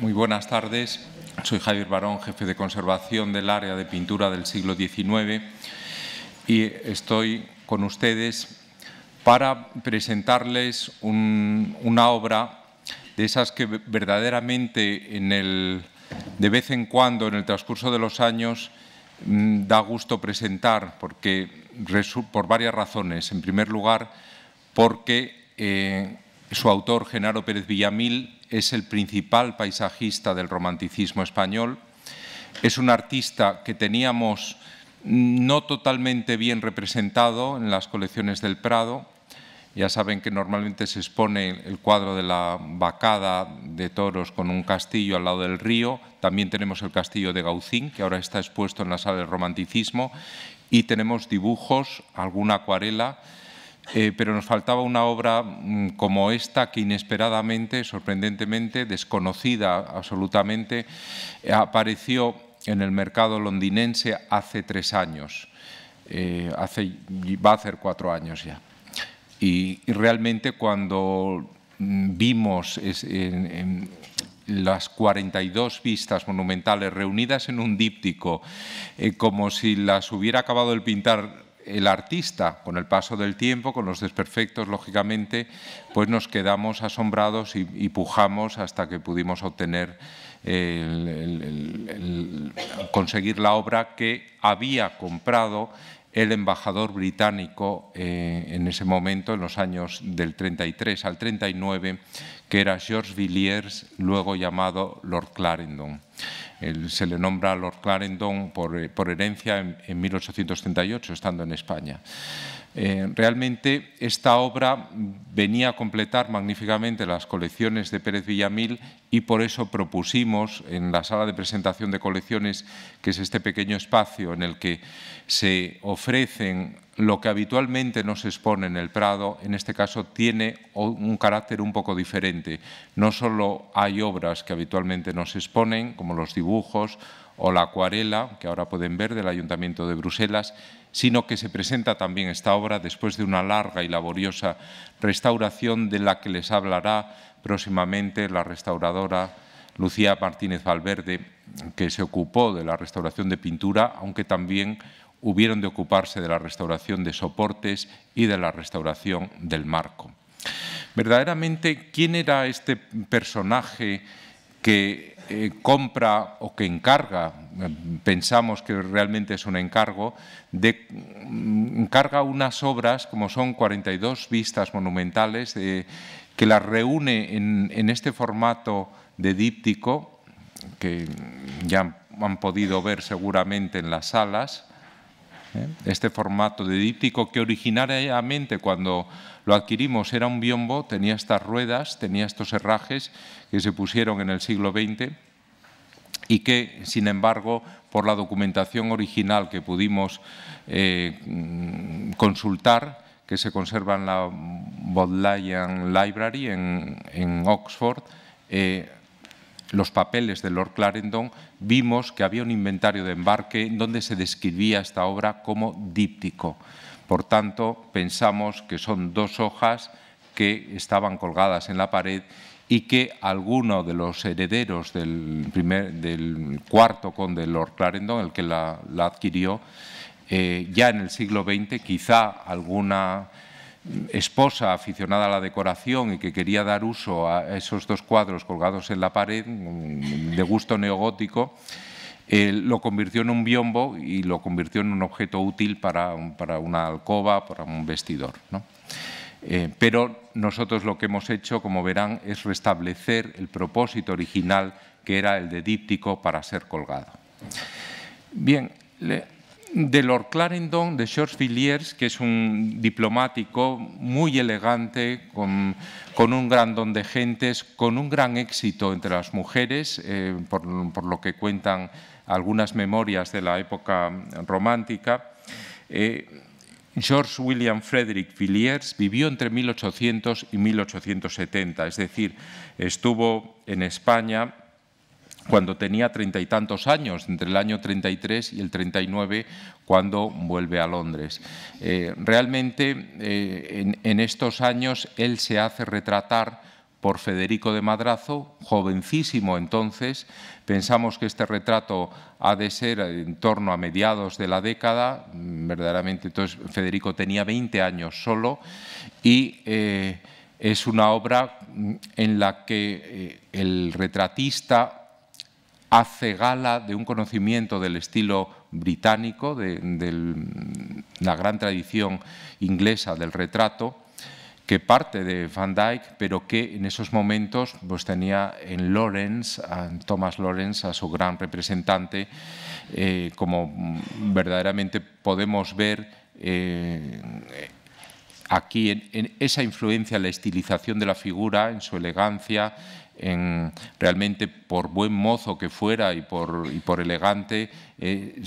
Muy buenas tardes. Soy Javier Barón, jefe de conservación del área de pintura del siglo XIX y estoy con ustedes para presentarles una obra de esas que verdaderamente de vez en cuando, en el transcurso de los años, mm, da gusto presentar porque, por varias razones. En primer lugar, porque eh, su autor, Genaro Pérez Villamil, es el principal paisajista del romanticismo español. Es un artista que teníamos no totalmente bien representado en las colecciones del Prado. Ya saben que normalmente se expone el cuadro de la vacada de toros con un castillo al lado del río. También tenemos el castillo de Gaucín, que ahora está expuesto en la sala del romanticismo. Y tenemos dibujos, alguna acuarela eh, pero nos faltaba una obra mm, como esta que inesperadamente, sorprendentemente, desconocida absolutamente, apareció en el mercado londinense hace tres años, eh, hace, va a hacer cuatro años ya. Y, realmente cuando mm, vimos las 42 vistas monumentales reunidas en un díptico, eh, como si las hubiera acabado de pintar el artista, con el paso del tiempo, con los desperfectos, lógicamente, pues nos quedamos asombrados y, pujamos hasta que pudimos obtener conseguir la obra que había comprado el embajador británico eh, en ese momento, en los años del 33 al 39, que era George Villiers, luego llamado Lord Clarendon. se le nombra Lord Clarendon por, eh, herencia en, 1838, estando en España. Eh, realmente esta obra venía a completar magníficamente las colecciones de Pérez Villamil y por eso propusimos en la sala de presentación de colecciones, que es este pequeño espacio en el que se ofrecen lo que habitualmente no se expone en el Prado, en este caso, tiene un carácter un poco diferente. No solo hay obras que habitualmente no se exponen, como los dibujos o la acuarela, que ahora pueden ver, del Ayuntamiento de Bruselas, sino que se presenta también esta obra después de una larga y laboriosa restauración de la que les hablará próximamente la restauradora Lucía Martínez Valverde, que se ocupó de la restauración de pintura, aunque también hubieron de ocuparse de la restauración de soportes y de la restauración del marco. Verdaderamente, ¿quién era este personaje que eh, compra o que encarga, pensamos que realmente es un encargo, de, mm, encarga unas obras como son 42 vistas monumentales, que las reúne en este formato de díptico, que ya han podido ver seguramente en las salas, ¿Eh? Este formato de díptico que originariamente cuando lo adquirimos era un biombo, tenía estas ruedas, tenía estos herrajes que se pusieron en el siglo XX y que, sin embargo, por la documentación original que pudimos eh, mm, consultar, que se conserva en la Bodleian Library en, Oxford, eh, los papeles de Lord Clarendon, vimos que había un inventario de embarque donde se describía esta obra como díptico. Por tanto, pensamos que son dos hojas que estaban colgadas en la pared y que alguno de los herederos del, primer, del cuarto conde Lord Clarendon, el que la, adquirió, eh, ya en el siglo XX, quizá alguna esposa aficionada a la decoración y que quería dar uso a esos dos cuadros colgados en la pared, de gusto neogótico, eh, lo convirtió en un biombo y lo convirtió en un objeto útil para, una alcoba, para un vestidor. Eh, pero nosotros lo que hemos hecho, como verán, es restablecer el propósito original que era el de díptico para ser colgado. Bien, le, de Lord Clarendon de George Villiers, que es un diplomático muy elegante, con, un gran don de gentes, con un gran éxito entre las mujeres, eh, por, lo que cuentan algunas memorias de la época romántica. Eh, George William Frederick Villiers vivió entre 1800 y 1870, es decir, estuvo en España cuando tenía treinta y tantos años, entre el año 33 y el 39, cuando vuelve a Londres. Eh, realmente, eh, en, estos años, él se hace retratar por Federico de Madrazo, jovencísimo entonces. Pensamos que este retrato ha de ser en torno a mediados de la década, mm, verdaderamente entonces Federico tenía 20 años solo y eh, es una obra mm, en la que el retratista hace gala de un conocimiento del estilo británico, de, la gran tradición inglesa del retrato, que parte de Van Dyck, pero que en esos momentos pues, tenía en Lawrence, Thomas Lawrence, a su gran representante, eh, como verdaderamente podemos ver eh, aquí en, esa influencia, la estilización de la figura, en su elegancia, en, realmente por buen mozo que fuera y por, elegante, eh,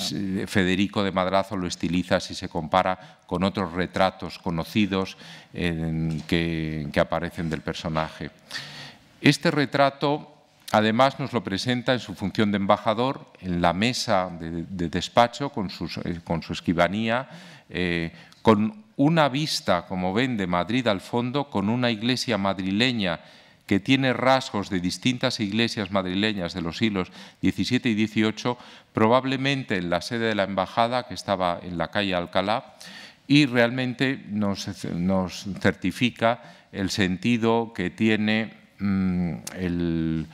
Federico de Madrazo lo estiliza si se compara con otros retratos conocidos que, aparecen del personaje. Este retrato Además, nos lo presenta en su función de embajador, en la mesa de, despacho, eh, con, su escribanía, eh, con una vista, como ven, de Madrid al fondo, con una iglesia madrileña que tiene rasgos de distintas iglesias madrileñas de los siglos XVII y XVIII, probablemente en la sede de la embajada, que estaba en la calle Alcalá, y realmente nos, certifica el sentido que tiene mm, el,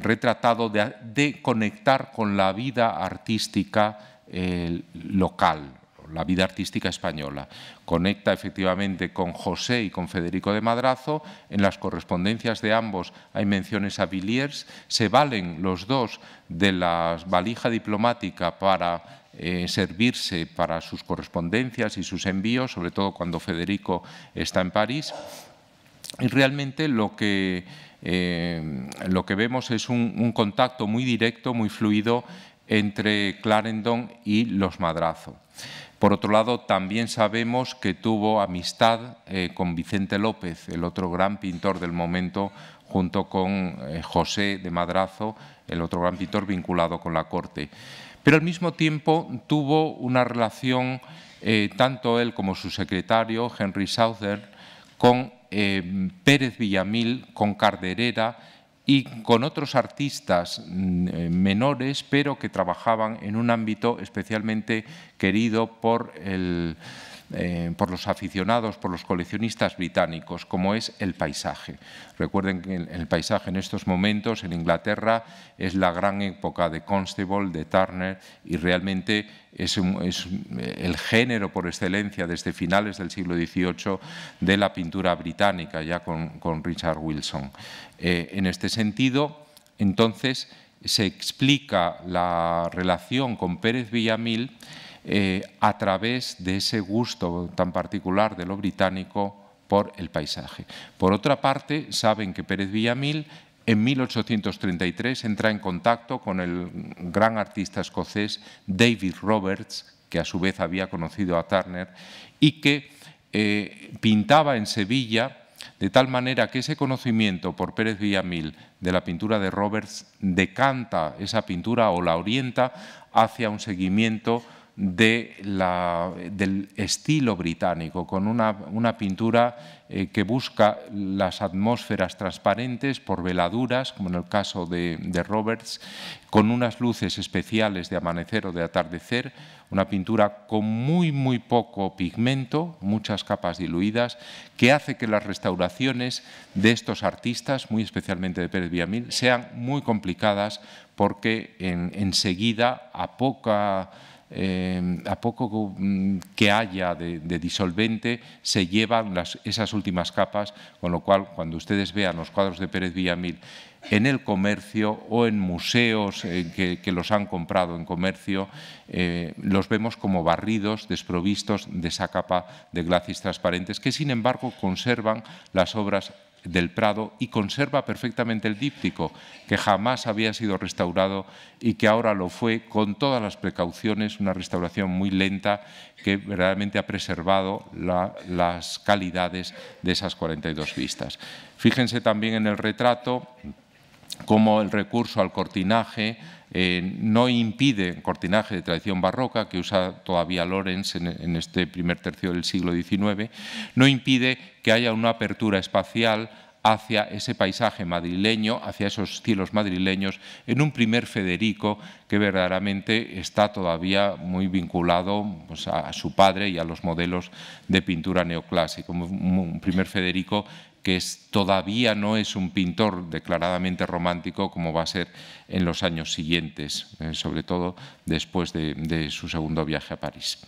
retratado de, conectar con la vida artística eh, local, la vida artística española. Conecta efectivamente con José y con Federico de Madrazo. En las correspondencias de ambos hay menciones a Villiers. Se valen los dos de la valija diplomática para eh, servirse para sus correspondencias y sus envíos, sobre todo cuando Federico está en París. Y realmente lo que, eh, lo que vemos es un, un contacto muy directo, muy fluido entre Clarendon y los Madrazo. Por otro lado, también sabemos que tuvo amistad eh, con Vicente López, el otro gran pintor del momento, junto con eh, José de Madrazo, el otro gran pintor vinculado con la corte. Pero al mismo tiempo tuvo una relación, eh, tanto él como su secretario, Henry Souther, con Pérez Villamil, con Carderera, y con otros artistas mm, eh, menores, pero que trabajaban en un ámbito especialmente querido eh, por, los aficionados, por los coleccionistas británicos, como es el paisaje. Recuerden que el, paisaje en estos momentos en Inglaterra es la gran época de Constable, de Turner, y realmente es, eh, el género por excelencia desde finales del siglo XVIII de la pintura británica, ya con Richard Wilson. Eh, en este sentido, entonces, se explica la relación con Pérez Villamil eh, a través de ese gusto tan particular de lo británico por el paisaje. Por otra parte, saben que Pérez Villamil en 1833 entra en contacto con el gran artista escocés David Roberts, que a su vez había conocido a Turner, y que eh, pintaba en Sevilla de tal manera que ese conocimiento por Pérez Villamil de la pintura de Roberts decanta esa pintura o la orienta hacia un seguimiento de la, del estilo británico, con una, pintura eh, que busca las atmósferas transparentes por veladuras, como en el caso de, Roberts, con unas luces especiales de amanecer o de atardecer, una pintura con muy, muy poco pigmento, muchas capas diluidas, que hace que las restauraciones de estos artistas, muy especialmente de Pérez Villamil, sean muy complicadas porque enseguida, a poca eh, a poco que mm, haya de, disolvente, se llevan esas últimas capas, con lo cual cuando ustedes vean los cuadros de Pérez Villamil en el comercio o en museos eh, que, los han comprado en comercio, eh, los vemos como barridos, desprovistos de esa capa de glacis transparentes, que sin embargo conservan las obras del Prado y conserva perfectamente el díptico, que jamás había sido restaurado y que ahora lo fue con todas las precauciones, una restauración muy lenta que realmente ha preservado las calidades de esas 42 vistas. Fíjense también en el retrato como el recurso al cortinaje eh, no impide cortinaje de tradición barroca, que usa todavía Lorenz en, este primer tercio del siglo XIX, no impide que haya una apertura espacial hacia ese paisaje madrileño, hacia esos cielos madrileños, en un primer Federico que verdaderamente está todavía muy vinculado pues, a, su padre y a los modelos de pintura neoclásica. Un, primer Federico que todavía no es un pintor declaradamente romántico como va a ser en los años siguientes, eh, sobre todo después de su segundo viaje a París.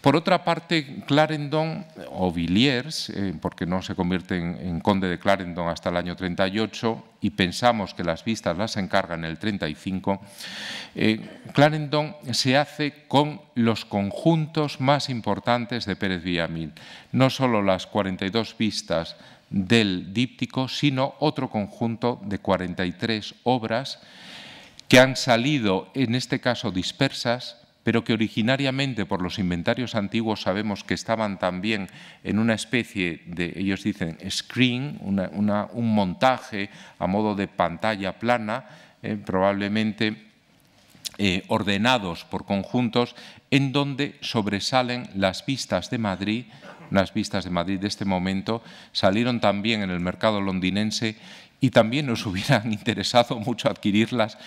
Por otra parte, Clarendon o Villiers, eh, porque no se convierte en, conde de Clarendon hasta el año 38 y pensamos que las vistas las encarga en el 35, eh, Clarendon se hace con los conjuntos más importantes de Pérez Villamil, no solo las 42 vistas del díptico, sino otro conjunto de 43 obras que han salido, en este caso dispersas, pero que originariamente por los inventarios antiguos sabemos que estaban también en una especie de, ellos dicen, screen, un montaje a modo de pantalla plana, eh, probablemente eh, ordenados por conjuntos, en donde sobresalen las vistas de Madrid, las vistas de Madrid de este momento, salieron también en el mercado londinense y también nos hubieran interesado mucho adquirirlas,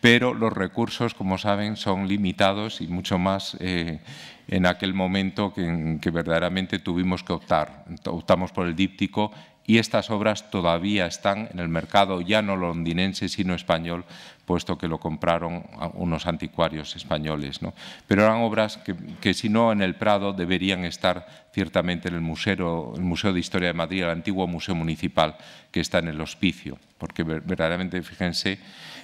pero los recursos, como saben, son limitados y mucho más eh, en aquel momento que, que verdaderamente tuvimos que optar. Optamos por el díptico y estas obras todavía están en el mercado ya no londinense, sino español, puesto que lo compraron unos anticuarios españoles. ¿no? Pero eran obras que, si no en el Prado, deberían estar ciertamente en el museo, el museo de Historia de Madrid, el antiguo Museo Municipal, que está en el hospicio, porque verdaderamente, fíjense,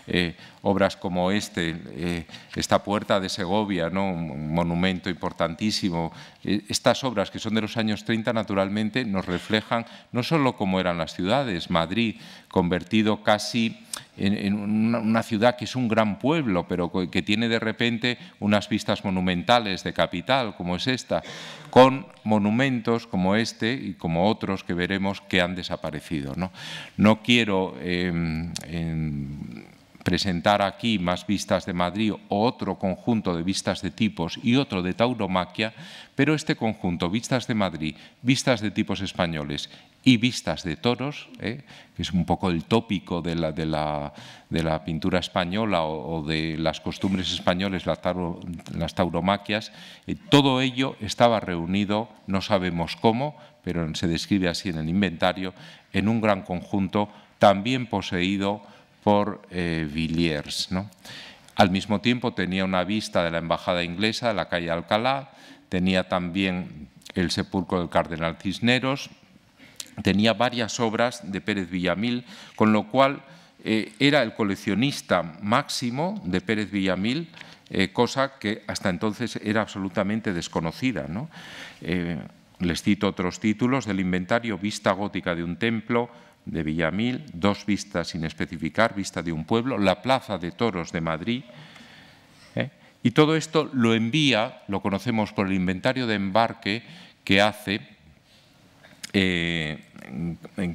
eh, obras como este, eh, esta puerta de Segovia, ¿no? un monumento importantísimo, eh, estas obras que son de los años 30 naturalmente nos reflejan no solo cómo eran las ciudades, Madrid convertido casi en, una, ciudad que es un gran pueblo, pero que tiene de repente unas vistas monumentales de capital, como es esta, con monumentos como este y como otros que veremos que han desaparecido. No, quiero em, em, presentar aquí más vistas de Madrid o otro conjunto de vistas de tipos y otro de tauromaquia, pero este conjunto, vistas de Madrid, vistas de tipos españoles y vistas de toros, ¿eh? que es un poco el tópico de la, pintura española o, de las costumbres españoles, las, tauromaquias, eh, todo ello estaba reunido, no sabemos cómo, pero se describe así en el inventario, en un gran conjunto también poseído por eh, Villiers. Al mismo tiempo tenía una vista de la embajada inglesa, de la calle Alcalá, tenía también el sepulcro del cardenal Cisneros, tenía varias obras de Pérez Villamil, con lo cual eh, era el coleccionista máximo de Pérez Villamil, eh, cosa que hasta entonces era absolutamente desconocida. Eh, les cito otros títulos del inventario, Vista gótica de un templo de Villamil, Dos vistas sin especificar, Vista de un pueblo, La plaza de toros de Madrid. Y todo esto lo envía, lo conocemos por el inventario de embarque que hace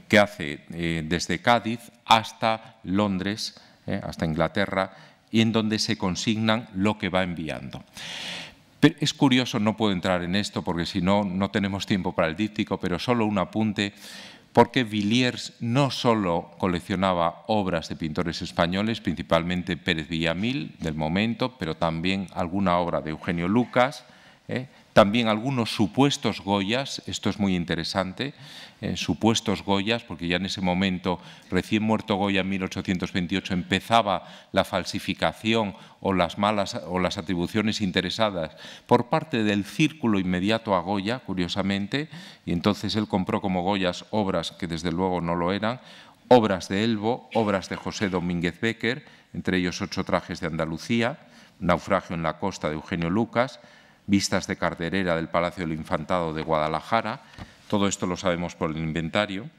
que hace eh, desde Cádiz hasta Londres, eh, hasta Inglaterra, y en donde se consignan lo que va enviando. es curioso, no puedo entrar en esto porque si no, no tenemos tiempo para el díptico, pero solo un apunte, porque Villiers no solo coleccionaba obras de pintores españoles, principalmente Pérez Villamil del momento, pero también alguna obra de Eugenio Lucas, eh, también algunos supuestos Goyas, esto es muy interesante, en supuestos Goyas, porque ya en ese momento, recién muerto Goya en 1828, empezaba la falsificación o las malas o las atribuciones interesadas por parte del círculo inmediato a Goya, curiosamente, y entonces él compró como Goyas obras que desde luego no lo eran, obras de Elbo, obras de José Domínguez Becker, entre ellos ocho trajes de Andalucía, Naufragio en la costa de Eugenio Lucas, Vistas de Carterera del Palacio del Infantado de Guadalajara, todo esto lo sabemos por el inventario.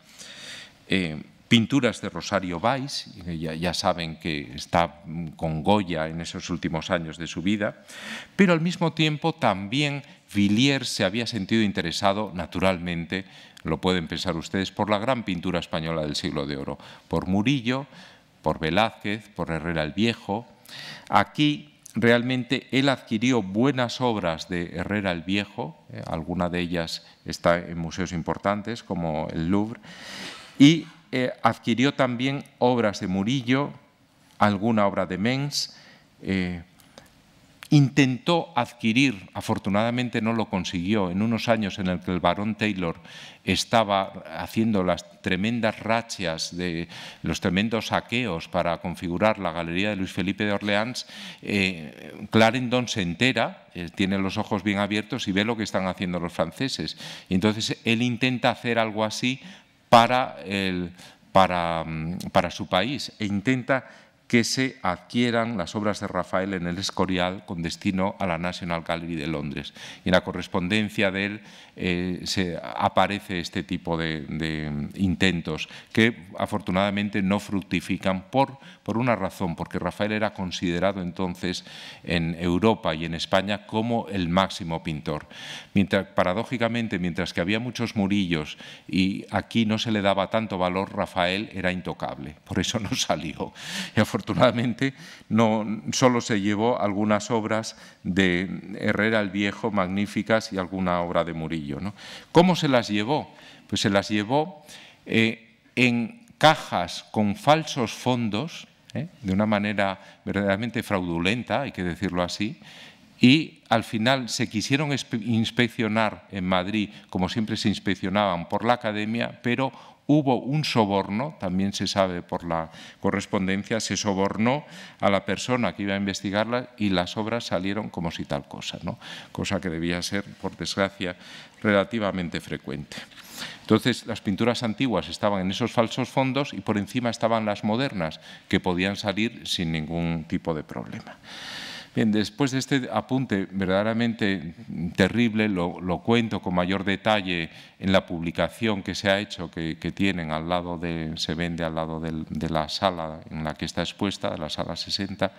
Eh, pinturas de Rosario Valls, ya, ya, saben que está mm, con Goya en esos últimos años de su vida, pero al mismo tiempo también Villiers se había sentido interesado naturalmente, lo pueden pensar ustedes, por la gran pintura española del siglo de oro, por Murillo, por Velázquez, por Herrera el Viejo. Aquí realmente él adquirió buenas obras de Herrera el Viejo, eh, alguna de ellas está en museos importantes como el Louvre, y eh, adquirió también obras de Murillo, alguna obra de Mengs, eh, intentó adquirir, afortunadamente no lo consiguió, en unos años en el que el barón Taylor estaba haciendo las tremendas rachas de los tremendos saqueos para configurar la galería de Luis Felipe de Orleans, eh, Clarendon se entera, eh, tiene los ojos bien abiertos y ve lo que están haciendo los franceses. entonces él intenta hacer algo así para, para, mm, para su país e intenta que se adquieran las obras de Rafael en el Escorial con destino a la National Gallery de Londres. Y en la correspondencia de él eh, se aparece este tipo de, intentos que afortunadamente no fructifican por, por una razón, porque Rafael era considerado entonces en Europa y en España como el máximo pintor. Mientras, paradójicamente, mientras que había muchos murillos y aquí no se le daba tanto valor, Rafael era intocable, por eso no salió afortunadamente no, solo se llevó algunas obras de Herrera el Viejo magníficas y alguna obra de Murillo. ¿Cómo se las llevó? Pues se las llevó eh, en cajas con falsos fondos, ¿eh? de una manera verdaderamente fraudulenta, hay que decirlo así, y al final se quisieron inspeccionar en Madrid, como siempre se inspeccionaban por la academia, pero hubo un soborno, también se sabe por la correspondencia, se sobornó a la persona que iba a investigarla y las obras salieron como si tal cosa, ¿no? cosa que debía ser, por desgracia, relativamente frecuente. Entonces, las pinturas antiguas estaban en esos falsos fondos y por encima estaban las modernas, que podían salir sin ningún tipo de problema. Bien, después de este apunte verdaderamente terrible, lo, cuento con mayor detalle en la publicación que se ha hecho, que, tienen al lado de, se vende al lado de la sala en la que está expuesta, de la sala 60,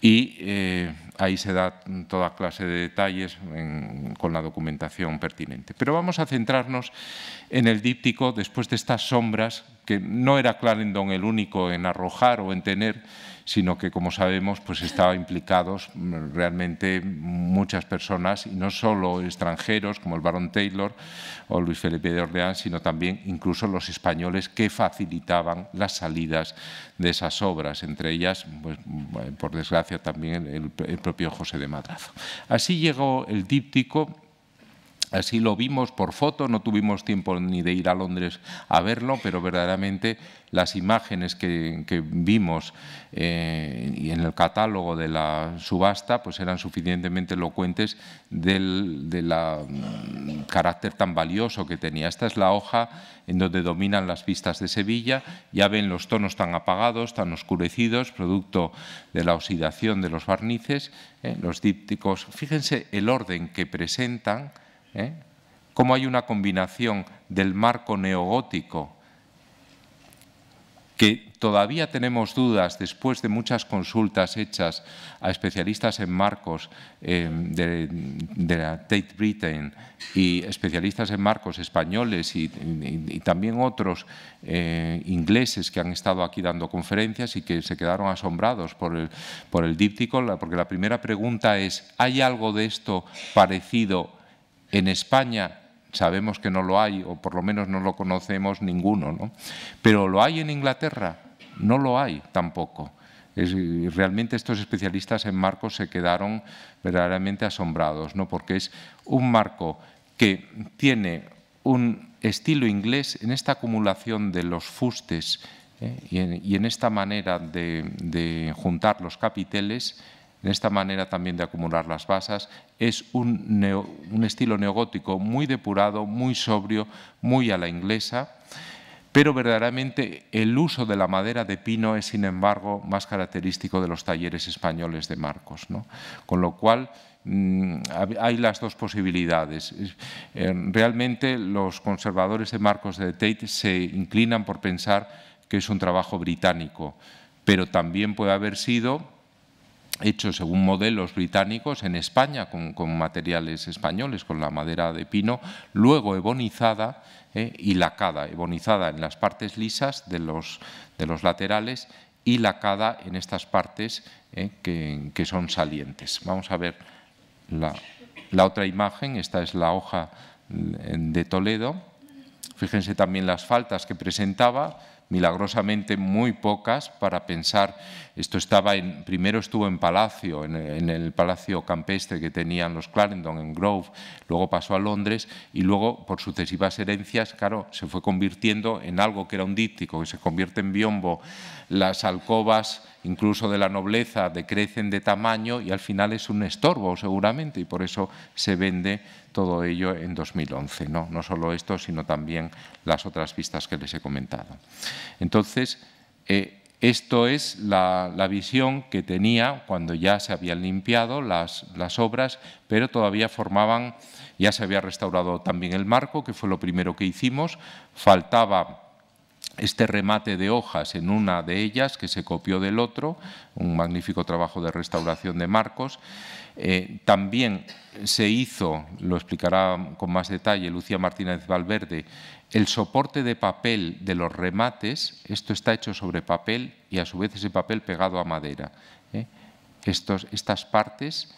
y eh, ahí se da toda clase de detalles con la documentación pertinente. Pero vamos a centrarnos en el díptico después de estas sombras que no era Clarendon el único en arrojar o en tener, sino que, como sabemos, pues estaban implicados realmente muchas personas, y no solo extranjeros como el barón Taylor o Luis Felipe de Orleans, sino también incluso los españoles que facilitaban las salidas de esas obras, entre ellas, pues, por desgracia, también el propio José de Madrazo. Así llegó el díptico Así lo vimos por foto, no tuvimos tiempo ni de ir a Londres a verlo, pero verdaderamente las imágenes que, vimos eh, y en el catálogo de la subasta pues eran suficientemente elocuentes del mm, carácter tan valioso que tenía. Esta es la hoja en donde dominan las vistas de Sevilla, ya ven los tonos tan apagados, tan oscurecidos, producto de la oxidación de los barnices, eh, los dípticos. Fíjense el orden que presentan ¿eh? cómo hay una combinación del marco neogótico, que todavía tenemos dudas después de muchas consultas hechas a especialistas en marcos eh, de, la Tate Britain y especialistas en marcos españoles y, también otros eh, ingleses que han estado aquí dando conferencias y que se quedaron asombrados por el, por el díptico, porque la primera pregunta es, ¿hay algo de esto parecido en España sabemos que no lo hay, o por lo menos no lo conocemos ninguno, ¿no? Pero lo hay en Inglaterra, no lo hay tampoco. realmente estos especialistas en marcos se quedaron verdaderamente asombrados, ¿no? porque es un marco que tiene un estilo inglés en esta acumulación de los fustes ¿eh? y, en, esta manera de juntar los capiteles en esta manera también de acumular las basas. Es un, estilo neogótico muy depurado, muy sobrio, muy a la inglesa, pero verdaderamente el uso de la madera de pino es, sin embargo, más característico de los talleres españoles de Marcos. Con lo cual, mm, hay las dos posibilidades. Eh, realmente los conservadores de Marcos de Tate se inclinan por pensar que es un trabajo británico, pero también puede haber sido hecho según modelos británicos en España con, materiales españoles, con la madera de pino, luego ebonizada eh, y lacada, ebonizada en las partes lisas de los, de los laterales y lacada en estas partes eh, que, que, son salientes. Vamos a ver la, la otra imagen, esta es la hoja de Toledo. Fíjense también las faltas que presentaba, milagrosamente muy pocas para pensar esto estaba en, primero estuvo en Palacio, en, el Palacio Campestre que tenían los Clarendon en Grove, luego pasó a Londres y luego por sucesivas herencias, claro, se fue convirtiendo en algo que era un díptico, que se convierte en biombo. Las alcobas, incluso de la nobleza, decrecen de tamaño y al final es un estorbo seguramente y por eso se vende todo ello en 2011. No, no solo esto, sino también las otras pistas que les he comentado. Entonces, eh, esto es la, visión que tenía cuando ya se habían limpiado las, obras, pero todavía formaban, ya se había restaurado también el marco, que fue lo primero que hicimos, faltaba este remate de hojas en una de ellas que se copió del otro, un magnífico trabajo de restauración de marcos. Eh, también se hizo, lo explicará con más detalle Lucía Martínez Valverde, el soporte de papel de los remates, esto está hecho sobre papel y a su vez ese papel pegado a madera. ¿eh? Estos, estas partes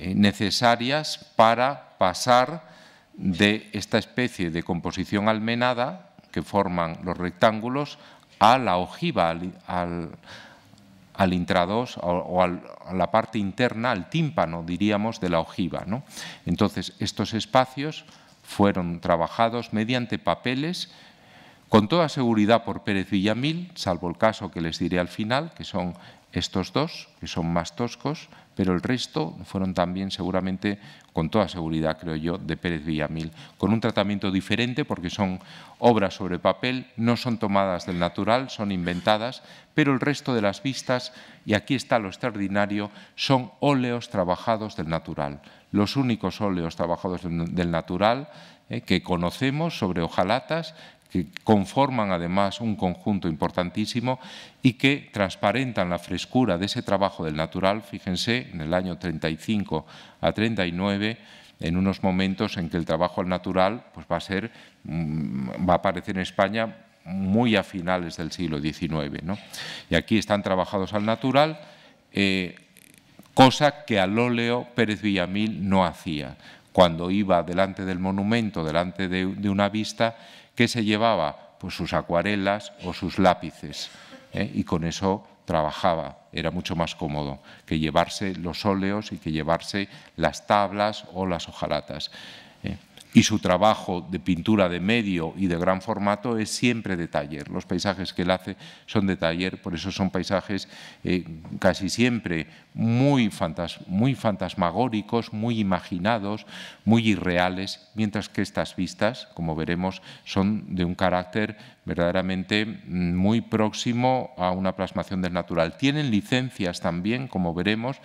eh, necesarias para pasar de esta especie de composición almenada que forman los rectángulos a la ojiva, al, al, o, a la parte interna, al tímpano, diríamos, de la ojiva. Entonces, estos espacios fueron trabajados mediante papeles con toda seguridad por Pérez Villamil, salvo el caso que les diré al final, que son estos dos, que son más toscos, pero el resto fueron también seguramente con toda seguridad, creo yo, de Pérez Villamil, con un tratamiento diferente porque son obras sobre papel, no son tomadas del natural, son inventadas, pero el resto de las vistas, y aquí está lo extraordinario, son óleos trabajados del natural. Los únicos óleos trabajados del natural eh, que conocemos sobre hojalatas que conforman además un conjunto importantísimo y que transparentan la frescura de ese trabajo del natural, fíjense, en el año 35 a 39 en unos momentos en que el trabajo al natural pues va a ser mm, va a aparecer en España muy a finales del siglo XIX. Y aquí están trabajados al natural, eh, cosa que al óleo Pérez Villamil no hacía. Cuando iba delante del monumento, delante de una vista, ¿Qué se llevaba pues, sus acuarelas o sus lápices ¿eh? y con eso trabajaba. Era mucho más cómodo que llevarse los óleos y que llevarse las tablas o las hojalatas y su trabajo de pintura de medio y de gran formato es siempre de taller. Los paisajes que él hace son de taller, por eso son paisajes eh, casi siempre muy fantasmagóricos, muy imaginados, muy irreales, mientras que estas vistas, como veremos, son de un carácter verdaderamente mm, muy próximo a una plasmación del natural. Tienen licencias también, como veremos,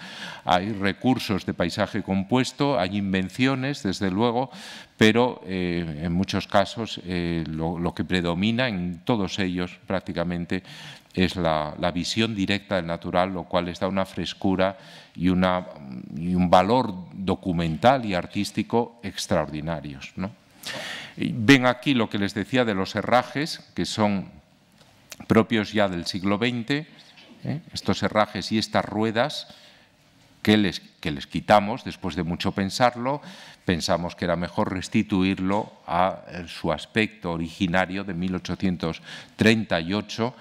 hay recursos de paisaje compuesto, hay invenciones, desde luego, pero eh, en muchos casos eh, lo, que predomina en todos ellos prácticamente es la, visión directa del natural, lo cual les da una frescura y, y un valor documental y artístico extraordinarios. Ven aquí lo que les decía de los herrajes, que son propios ya del siglo XX, ¿eh? estos herrajes y estas ruedas que les quitamos después de mucho pensarlo, pensamos que era mejor restituirlo a eh, su aspecto originario de 1838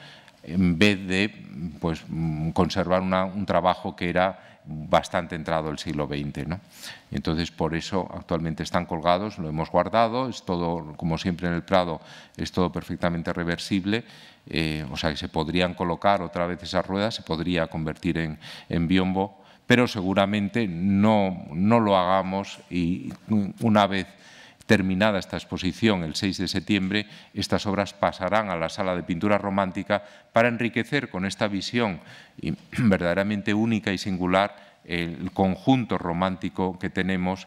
en vez de pues, mm, conservar un trabajo que era bastante entrado el siglo XX. Entonces, por eso actualmente están colgados, lo hemos guardado, es todo, como siempre en el Prado, es todo perfectamente reversible, eh, o sea que se podrían colocar otra vez esas ruedas, se podría convertir en biombo pero seguramente no, lo hagamos y una vez terminada esta exposición el 6 de septiembre, estas obras pasarán a la sala de pintura romántica para enriquecer con esta visión verdaderamente única y singular el conjunto romántico que tenemos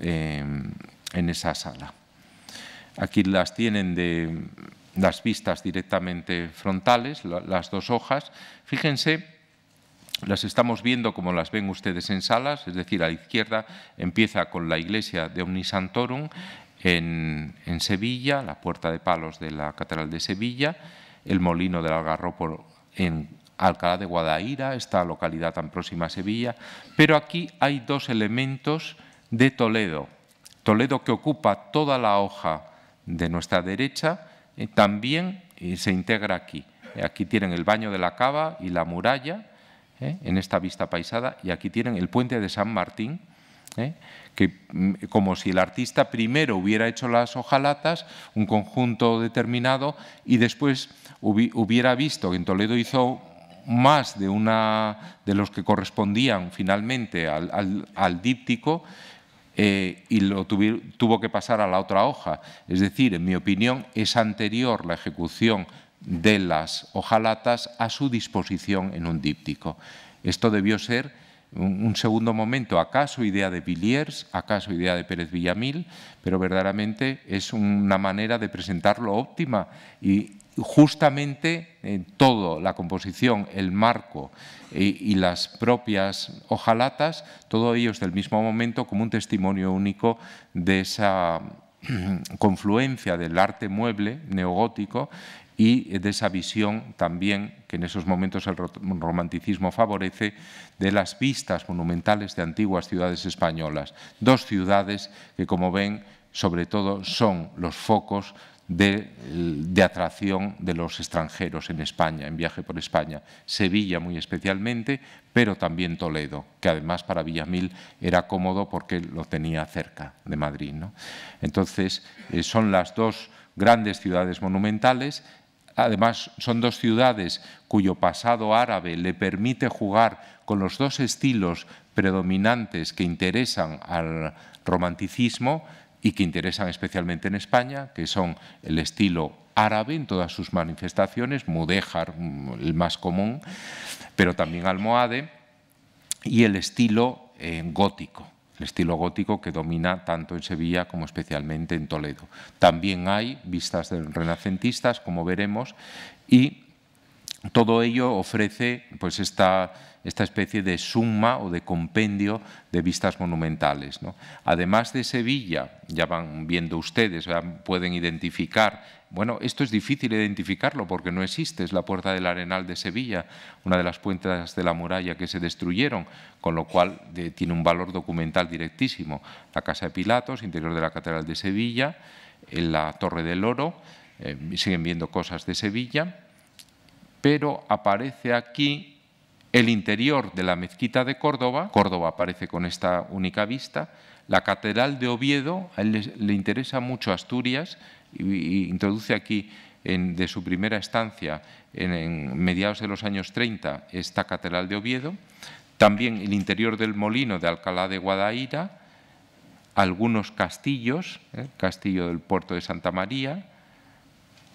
em, en esa sala. Aquí las tienen de las vistas directamente frontales, las dos hojas. Fíjense las estamos viendo como las ven ustedes en salas, es decir, a la izquierda empieza con la iglesia de Omnisantorum en, en Sevilla, la puerta de palos de la Catedral de Sevilla, el molino del Algarropo en Alcalá de Guadaira, esta localidad tan próxima a Sevilla, pero aquí hay dos elementos de Toledo. Toledo que ocupa toda la hoja de nuestra derecha, eh, también eh, se integra aquí. Aquí tienen el baño de la cava y la muralla, ¿eh? en esta vista paisada. Y aquí tienen el puente de San Martín, ¿eh? que mm, como si el artista primero hubiera hecho las hojalatas, un conjunto determinado, y después hubiera visto que en Toledo hizo más de, una, de los que correspondían finalmente al, díptico, eh, y lo tuvo que pasar a la otra hoja. Es decir, en mi opinión, es anterior la ejecución de las hojalatas a su disposición en un díptico. Esto debió ser un, segundo momento, acaso idea de Villiers, acaso idea de Pérez Villamil, pero verdaderamente es una manera de presentarlo óptima y justamente eh, todo, la composición, el marco eh, y las propias hojalatas, todo ello es del mismo momento como un testimonio único de esa mm, confluencia del arte mueble neogótico y de esa visión también que en esos momentos el romanticismo favorece de las vistas monumentales de antiguas ciudades españolas. Dos ciudades que, como ven, sobre todo son los focos de, atracción de los extranjeros en España, en viaje por España. Sevilla muy especialmente, pero también Toledo, que además para Villamil era cómodo porque lo tenía cerca de Madrid. Entonces, eh, son las dos grandes ciudades monumentales Además, son dos ciudades cuyo pasado árabe le permite jugar con los dos estilos predominantes que interesan al romanticismo y que interesan especialmente en España, que son el estilo árabe en todas sus manifestaciones, mudéjar, mm, el más común, pero también almohade, y el estilo eh, gótico el estilo gótico que domina tanto en Sevilla como especialmente en Toledo. También hay vistas renacentistas, como veremos, y todo ello ofrece pues, esta, esta especie de suma o de compendio de vistas monumentales. Además de Sevilla, ya van viendo ustedes, pueden identificar bueno, esto es difícil identificarlo porque no existe. Es la puerta del Arenal de Sevilla, una de las puertas de la muralla que se destruyeron, con lo cual tiene un valor documental directísimo. La Casa de Pilatos, interior de la Catedral de Sevilla, la Torre del Oro, eh, siguen viendo cosas de Sevilla, pero aparece aquí el interior de la mezquita de Córdoba, Córdoba aparece con esta única vista, la catedral de Oviedo, a él le interesa mucho Asturias, introduce aquí en, de su primera estancia en, mediados de los años 30 esta catedral de Oviedo, también el interior del molino de Alcalá de Guadaira, algunos castillos, el ¿eh? castillo del puerto de Santa María,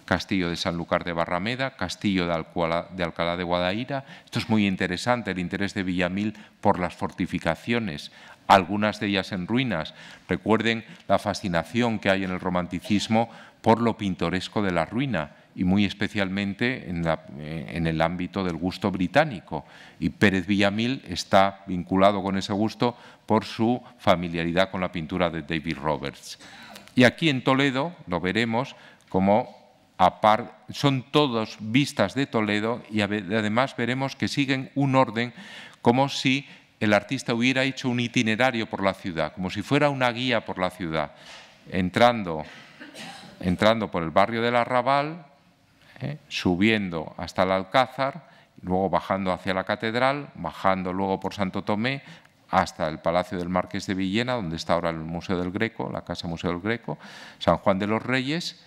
Castillo de San Lucar de Barrameda, Castillo de Alcalá, de Alcalá de Guadaira. Esto es muy interesante, el interés de Villamil por las fortificaciones, algunas de ellas en ruinas. Recuerden la fascinación que hay en el romanticismo por lo pintoresco de la ruina y muy especialmente eh, en, el ámbito del gusto británico. Y Pérez Villamil está vinculado con ese gusto por su familiaridad con la pintura de David Roberts. Y aquí en Toledo lo veremos como par, son todos vistas de Toledo y además veremos que siguen un orden como si el artista hubiera hecho un itinerario por la ciudad, como si fuera una guía por la ciudad, entrando entrando por el barrio del Arrabal, ¿eh? subiendo hasta el Alcázar, luego bajando hacia la catedral, bajando luego por Santo Tomé hasta el Palacio del Marqués de Villena, donde está ahora el Museo del Greco, la Casa Museo del Greco, San Juan de los Reyes,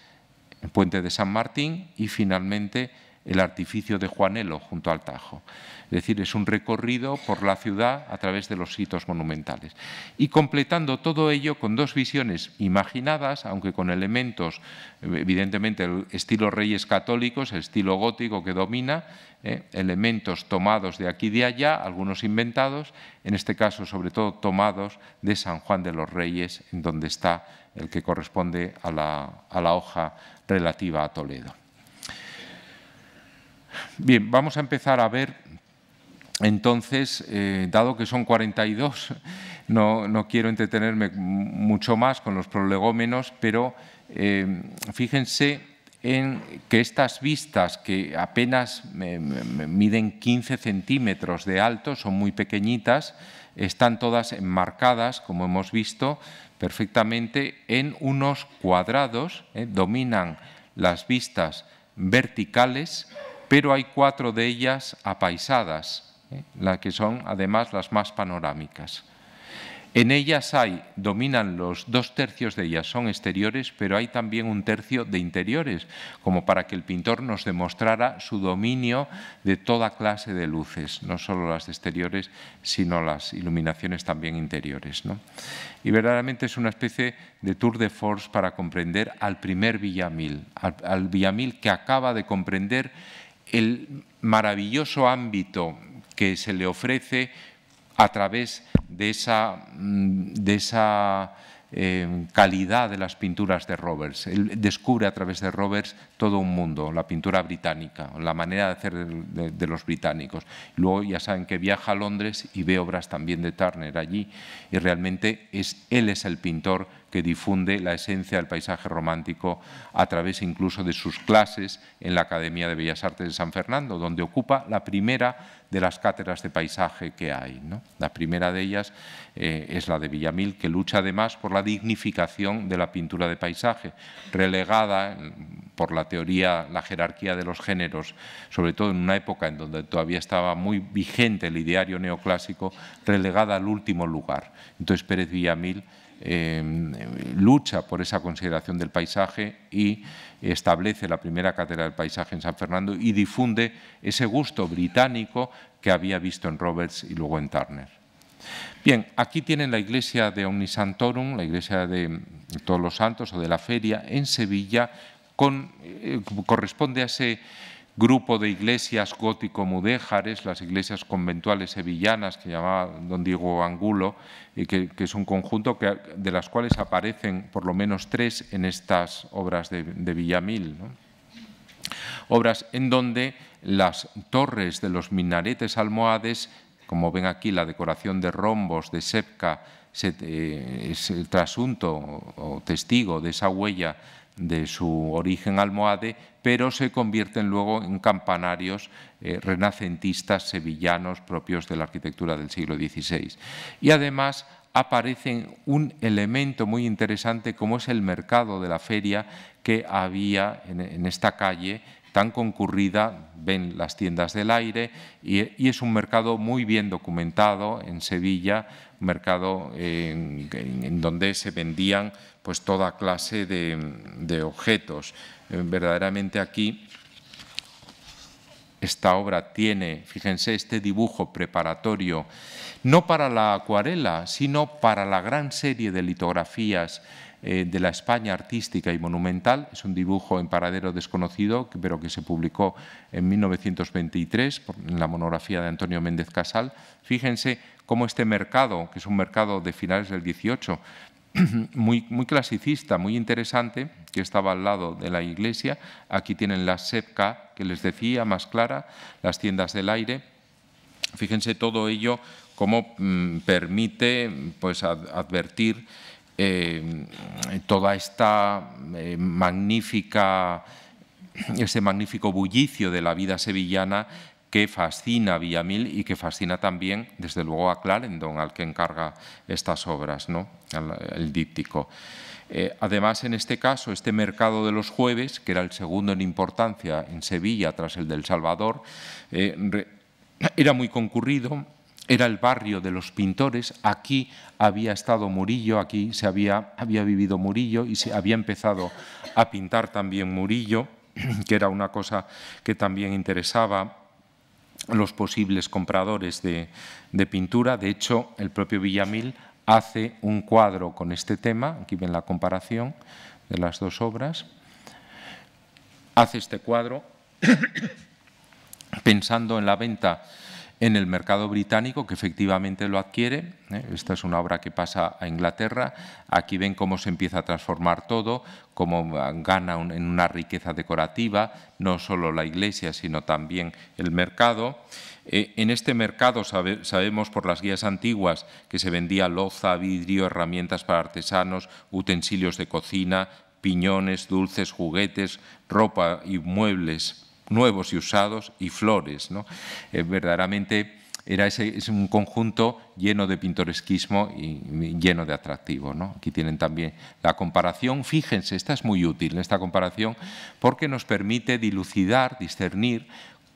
Puente de San Martín y finalmente el artificio de Juanelo junto al Tajo. Es decir, es un recorrido por la ciudad a través de los hitos monumentales. Y completando todo ello con dos visiones imaginadas, aunque con elementos, evidentemente el estilo reyes católicos, el estilo gótico que domina, ¿eh? elementos tomados de aquí y de allá, algunos inventados, en este caso sobre todo tomados de San Juan de los Reyes, en donde está el que corresponde a la hoja relativa a Toledo. Bien, vamos a empezar a ver entonces, eh, dado que son 42, no, quiero entretenerme mucho más con los prolegómenos, pero eh, fíjense en que estas vistas, que apenas eh, miden 15 centímetros de alto, son muy pequeñitas, están todas enmarcadas, como hemos visto, perfectamente en unos cuadrados, dominan las vistas verticales pero hay cuatro de ellas apaisadas, ¿eh? las que son además las más panorámicas. En ellas hay, dominan los dos tercios de ellas, son exteriores, pero hay también un tercio de interiores, como para que el pintor nos demostrara su dominio de toda clase de luces, no solo las exteriores, sino las iluminaciones también interiores. Y verdaderamente es una especie de tour de force para comprender al primer Villamil, al Villamil que acaba de comprender el maravilloso ámbito que se le ofrece a través de esa, mm, esa eh, calidad de las pinturas de Roberts. Él descubre a través de Roberts todo un mundo, la pintura británica, la manera de hacer de, los británicos. Luego ya saben que viaja a Londres y ve obras también de Turner allí y realmente es, él es el pintor que difunde la esencia del paisaje romántico a través incluso de sus clases en la Academia de Bellas Artes de San Fernando, donde ocupa la primera de las cátedras de paisaje que hay. La primera de ellas eh, es la de Villamil, que lucha además por la dignificación de la pintura de paisaje, relegada por la teoría, la jerarquía de los géneros, sobre todo en una época en donde todavía estaba muy vigente el ideario neoclásico, relegada al último lugar. Entonces Pérez Villamil Em, lucha por esa consideración del paisaje y establece la primera cátedra del paisaje en San Fernando y difunde ese gusto británico que había visto en Roberts y luego en Turner. Bien, aquí tienen la iglesia de Omnisantorum, la iglesia de Todos los Santos o de la Feria en Sevilla, eh, corresponde a ese grupo de iglesias gótico-mudéjares, las iglesias conventuales sevillanas que llamaba don Diego Angulo, y que, es un conjunto que, de las cuales aparecen por lo menos tres en estas obras de, Villamil. Obras en donde las torres de los minaretes almohades, como ven aquí la decoración de rombos, de sepca, eh, es el trasunto o testigo de esa huella de su origen almohade, pero se convierten luego en campanarios eh, renacentistas sevillanos propios de la arquitectura del siglo XVI. Y además aparece un elemento muy interesante como es el mercado de la feria que había en, esta calle tan concurrida, ven las tiendas del aire, y, es un mercado muy bien documentado en Sevilla, mercado eh, en, en donde se vendían pues toda clase de, objetos. Eh, verdaderamente aquí esta obra tiene, fíjense, este dibujo preparatorio, no para la acuarela, sino para la gran serie de litografías eh, de la España artística y monumental. Es un dibujo en paradero desconocido, pero que se publicó en 1923 en la monografía de Antonio Méndez Casal. Fíjense cómo este mercado, que es un mercado de finales del 18, muy, clasicista, muy interesante, que estaba al lado de la iglesia. Aquí tienen la SEPCA, que les decía, más clara, las tiendas del aire. Fíjense todo ello cómo mm, permite pues, advertir eh, toda esta eh, magnífica, ese magnífico bullicio de la vida sevillana que fascina a Villamil y que fascina también, desde luego, a Clarendon, al que encarga estas obras. ¿no? el díptico. Eh, además, en este caso, este mercado de los jueves, que era el segundo en importancia en Sevilla tras el del Salvador, eh, era muy concurrido, era el barrio de los pintores, aquí había estado Murillo, aquí se había, había vivido Murillo y se había empezado a pintar también Murillo, que era una cosa que también interesaba los posibles compradores de pintura. De hecho, el propio Villamil hace un cuadro con este tema, aquí ven la comparación de las dos obras, hace este cuadro pensando en la venta en el mercado británico, que efectivamente lo adquiere. ¿eh? Esta es una obra que pasa a Inglaterra. Aquí ven cómo se empieza a transformar todo, cómo gana en una riqueza decorativa, no solo la iglesia, sino también el mercado. Eh, en este mercado sabemos por las guías antiguas que se vendía loza, vidrio, herramientas para artesanos, utensilios de cocina, piñones, dulces, juguetes, ropa y muebles nuevos y usados y flores. ¿no? Eh, verdaderamente era ese, es un conjunto lleno de pintoresquismo y lleno de atractivo. Aquí tienen también la comparación. Fíjense, esta es muy útil, esta comparación, porque nos permite dilucidar, discernir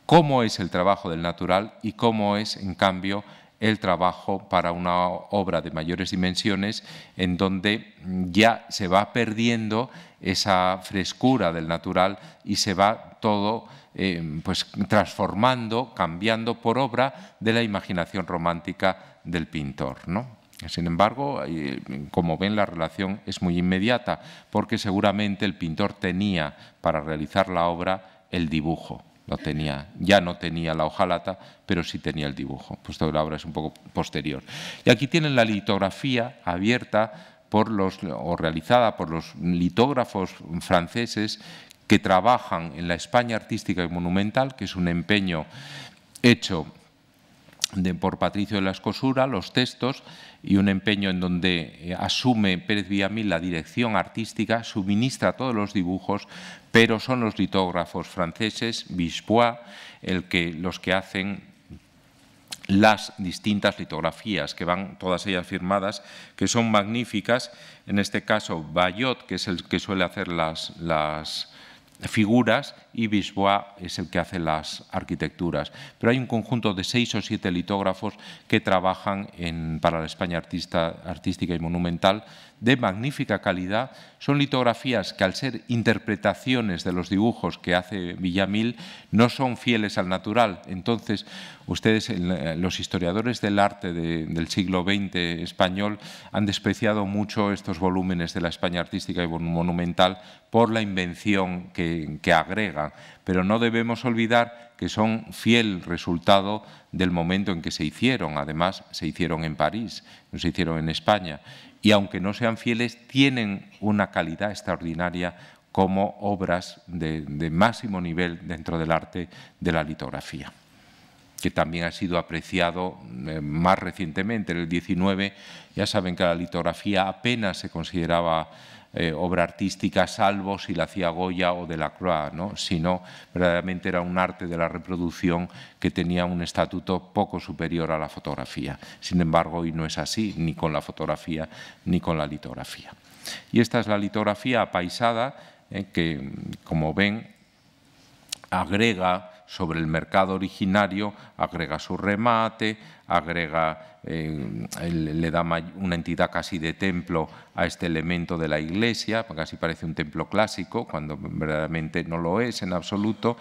cómo es el trabajo del natural y cómo es, en cambio, el trabajo para una obra de mayores dimensiones en donde ya se va perdiendo esa frescura del natural y se va todo eh, pues, transformando, cambiando por obra de la imaginación romántica del pintor. ¿no? Sin embargo, eh, como ven, la relación es muy inmediata, porque seguramente el pintor tenía para realizar la obra el dibujo no tenía, ya no tenía la hojalata, pero sí tenía el dibujo, puesto que la obra es un poco posterior. Y aquí tienen la litografía abierta por los, o realizada por los litógrafos franceses que trabajan en la España artística y monumental, que es un empeño hecho de, por Patricio de la Escosura, los textos, y un empeño en donde eh, asume Pérez Villamil la dirección artística, suministra todos los dibujos, pero son los litógrafos franceses, Bispois, los que hacen las distintas litografías, que van todas ellas firmadas, que son magníficas. En este caso, Bayot, que es el que suele hacer las, figuras, y Bisbois es el que hace las arquitecturas. Pero hay un conjunto de seis o siete litógrafos que trabajan para la España artística y monumental de magnífica calidad. Son litografías que al ser interpretaciones de los dibujos que hace Villamil no son fieles al natural. Entonces, ustedes, los historiadores del arte del siglo XX español, han despreciado mucho estos volúmenes de la España artística y monumental por la invención que, agregan, Pero no debemos olvidar que son fiel resultado del momento en que se hicieron. Además, se hicieron en París, no se hicieron en España y aunque no sean fieles, tienen una calidad extraordinaria como obras de, máximo nivel dentro del arte de la litografía que también ha sido apreciado eh, más recientemente, en el 19. Ya saben que la litografía apenas se consideraba eh, obra artística, salvo si la hacía Goya o Delacroix, ¿no? sino verdaderamente era un arte de la reproducción que tenía un estatuto poco superior a la fotografía. Sin embargo, hoy no es así, ni con la fotografía ni con la litografía. Y esta es la litografía apaisada, eh, que, como ven, agrega sobre el mercado originario, agrega su remate, agrega, eh, le da una entidad casi de templo a este elemento de la iglesia, casi parece un templo clásico, cuando verdaderamente no lo es en absoluto,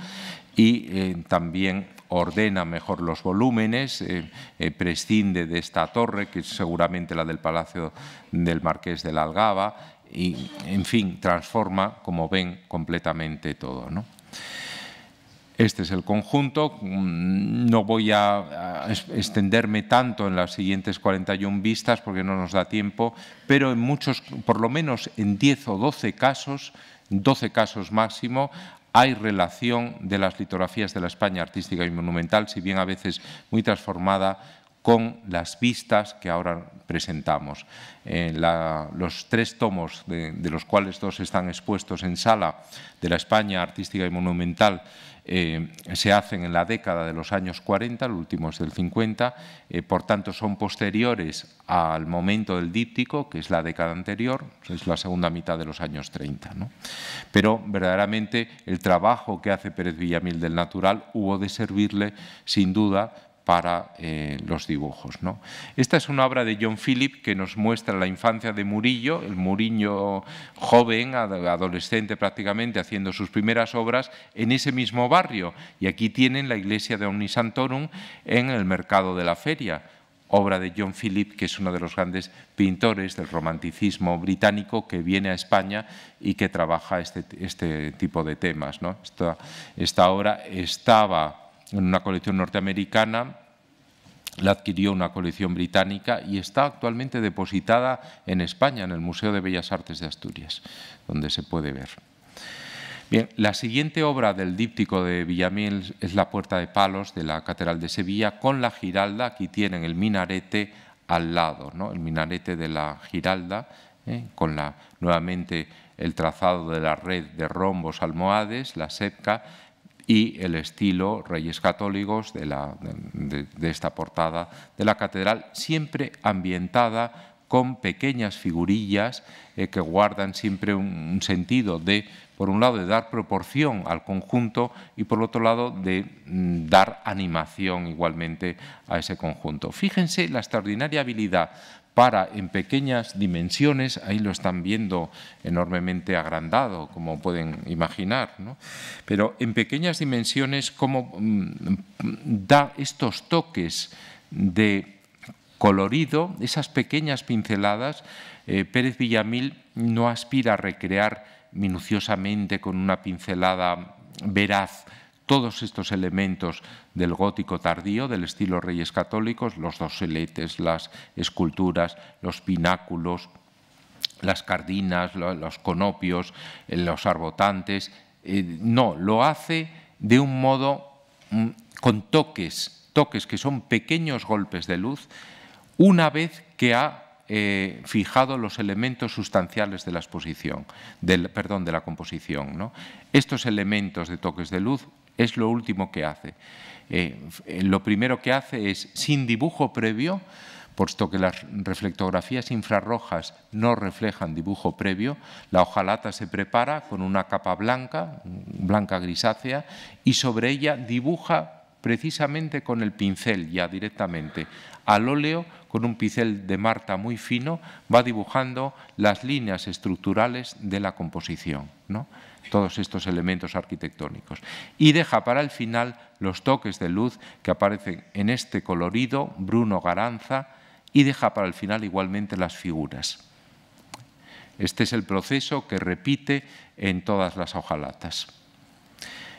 y eh, también ordena mejor los volúmenes, eh, prescinde de esta torre, que es seguramente la del Palacio del Marqués de la Algaba, y, en fin, transforma, como ven, completamente todo. ¿no? Este es el conjunto. Mm, no voy a extenderme tanto en las siguientes 41 vistas porque no nos da tiempo, pero en muchos, por lo menos en 10 o 12 casos, 12 casos máximo, hay relación de las litografías de la España artística y monumental, si bien a veces muy transformada, con las vistas que ahora presentamos. Eh, los tres tomos, de, los cuales dos están expuestos en sala, de la España artística y monumental, eh, se hacen en la década de los años 40, el último es del 50, eh, por tanto son posteriores al momento del díptico, que es la década anterior, es la segunda mitad de los años 30. Pero verdaderamente el trabajo que hace Pérez Villamil del Natural hubo de servirle sin duda para eh, los dibujos. Esta es una obra de John Philip que nos muestra la infancia de Murillo, el Murillo joven, adolescente prácticamente, haciendo sus primeras obras en ese mismo barrio. Y aquí tienen la iglesia de Omnisantorum en el mercado de la feria obra de John Philip, que es uno de los grandes pintores del romanticismo británico que viene a España y que trabaja este, este tipo de temas. esta obra estaba en una colección norteamericana, la adquirió una colección británica y está actualmente depositada en España, en el Museo de Bellas Artes de Asturias, donde se puede ver. Bien, la siguiente obra del díptico de Villamil es la Puerta de Palos de la Catedral de Sevilla con la Giralda. Aquí tienen el minarete al lado, ¿no? el minarete de la Giralda, ¿eh? con la, nuevamente el trazado de la red de rombos almohades, la sepca, y el estilo Reyes Católicos de, la, de, esta portada de la catedral, siempre ambientada con pequeñas figurillas eh, que guardan siempre un, sentido de, por un lado, de dar proporción al conjunto y, por otro lado, de mm, dar animación igualmente a ese conjunto. Fíjense la extraordinaria habilidad para en pequeñas dimensiones, ahí lo están viendo enormemente agrandado, como pueden imaginar, pero en pequeñas dimensiones cómo mm, da estos toques de colorido, esas pequeñas pinceladas, eh, Pérez Villamil no aspira a recrear minuciosamente con una pincelada veraz todos estos elementos del gótico tardío, del estilo reyes católicos, los doseletes, las esculturas, los pináculos, las cardinas, los conopios, eh, los arbotantes. Eh, no, lo hace de un modo mm, con toques, toques que son pequeños golpes de luz, una vez que ha eh, fijado los elementos sustanciales de la exposición, del, perdón, de la composición. ¿no? Estos elementos de toques de luz es lo último que hace. Eh, eh, lo primero que hace es, sin dibujo previo, puesto que las reflectografías infrarrojas no reflejan dibujo previo, la hojalata se prepara con una capa blanca, blanca grisácea, y sobre ella dibuja precisamente con el pincel ya directamente. Al óleo, con un pincel de Marta muy fino, va dibujando las líneas estructurales de la composición. ¿no? todos estos elementos arquitectónicos. Y deja para el final los toques de luz que aparecen en este colorido, Bruno Garanza, y deja para el final igualmente las figuras. Este es el proceso que repite en todas las hojalatas.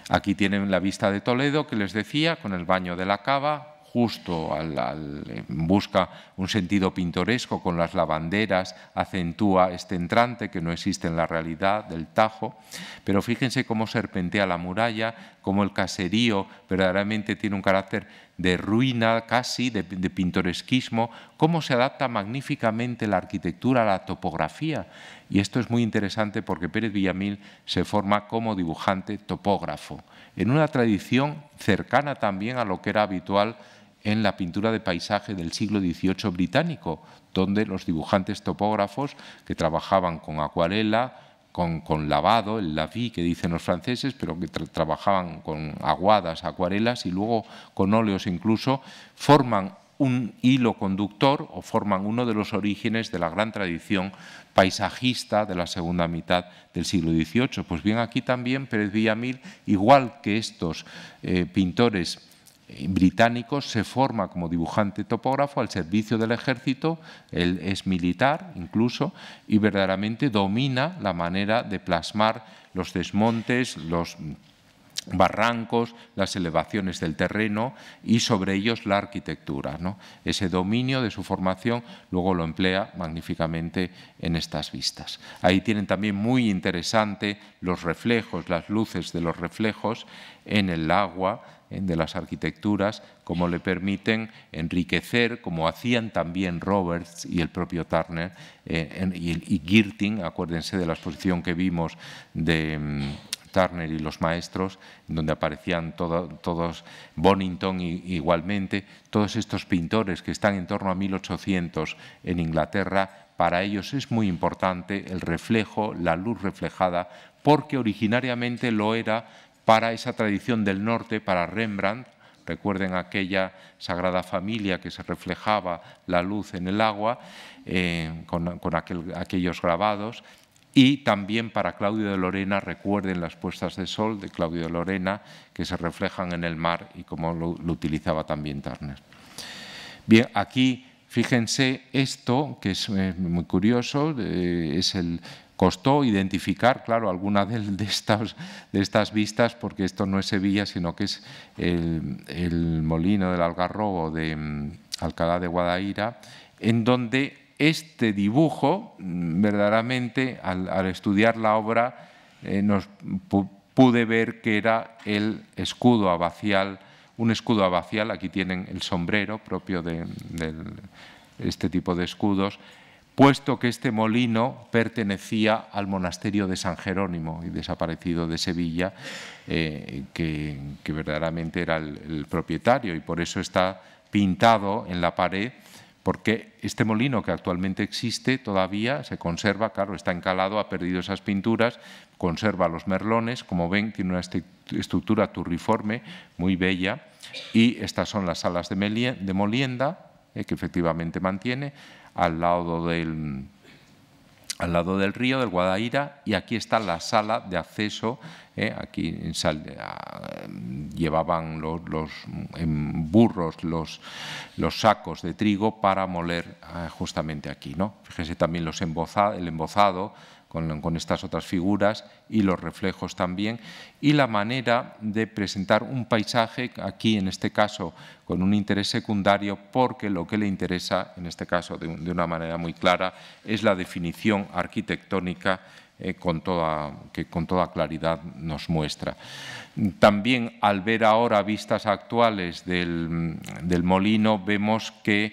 Aquí tienen la vista de Toledo que les decía, con el baño de la cava, justo, al, busca un sentido pintoresco con las lavanderas, acentúa este entrante que no existe en la realidad del Tajo, pero fíjense cómo serpentea la muralla, cómo el caserío verdaderamente tiene un carácter de ruina casi, de, de pintoresquismo, cómo se adapta magníficamente la arquitectura a la topografía. Y esto es muy interesante porque Pérez Villamil se forma como dibujante topógrafo, en una tradición cercana también a lo que era habitual en la pintura de paisaje del siglo XVIII británico, donde los dibujantes topógrafos que trabajaban con acuarela, con, lavado, el laví que dicen los franceses, pero que trabajaban con aguadas, acuarelas y luego con óleos incluso, forman un hilo conductor o forman uno de los orígenes de la gran tradición paisajista de la segunda mitad del siglo XVIII. Pues bien, aquí también Pérez Villamil, igual que estos eh, pintores eh, británico, se forma como dibujante topógrafo al servicio del ejército, él es militar incluso, y verdaderamente domina la manera de plasmar los desmontes, los barrancos, las elevaciones del terreno y sobre ellos la arquitectura. ¿no? Ese dominio de su formación luego lo emplea magníficamente en estas vistas. Ahí tienen también muy interesante los reflejos, las luces de los reflejos en el agua, de las arquitecturas, como le permiten enriquecer, como hacían también Roberts y el propio Turner eh, y, y Girting, acuérdense de la exposición que vimos de, mm, Turner y los maestros, donde aparecían todos, Bonington igualmente, todos estos pintores que están en torno a 1800 en Inglaterra, para ellos es muy importante el reflejo, la luz reflejada, porque originariamente lo era para esa tradición del norte, para Rembrandt, Recuerden aquella sagrada familia que se reflejaba la luz en el agua eh, con, aquellos grabados. Y también para Claudio de Lorena, recuerden las puestas de sol de Claudio de Lorena que se reflejan en el mar y cómo lo, utilizaba también Turner. Bien, aquí fíjense esto, que es eh, muy curioso, es el costó identificar, claro, alguna de, estas, de, estas, vistas, porque esto no es Sevilla, sino que es el, el molino del Algarrobo de mm, Alcalá de Guadaira, en donde este dibujo, mm, verdaderamente, al, estudiar la obra, eh, nos pude ver que era el escudo abacial, un escudo abacial, aquí tienen el sombrero propio de, este tipo de escudos, puesto que este molino pertenecía al monasterio de San Jerónimo y desaparecido de Sevilla, eh, que, verdaderamente era el, propietario y por eso está pintado en la pared porque este molino que actualmente existe todavía se conserva, claro, está encalado, ha perdido esas pinturas, conserva los merlones, como ven, tiene una este, estructura turriforme muy bella y estas son las salas de, molienda eh, que efectivamente mantiene, al lado del, al lado del río del Guadaira y aquí está la sala de acceso. Eh, aquí en sal, ah, llevaban los, los burros los, los, sacos de trigo para moler ah, justamente aquí. ¿no? Fíjese también los el embozado con, estas otras figuras y los reflejos también, y la manera de presentar un paisaje, aquí en este caso con un interés secundario, porque lo que le interesa, en este caso de, una manera muy clara, es la definición arquitectónica eh, que con toda claridad nos muestra. También al ver ahora vistas actuales del molino vemos que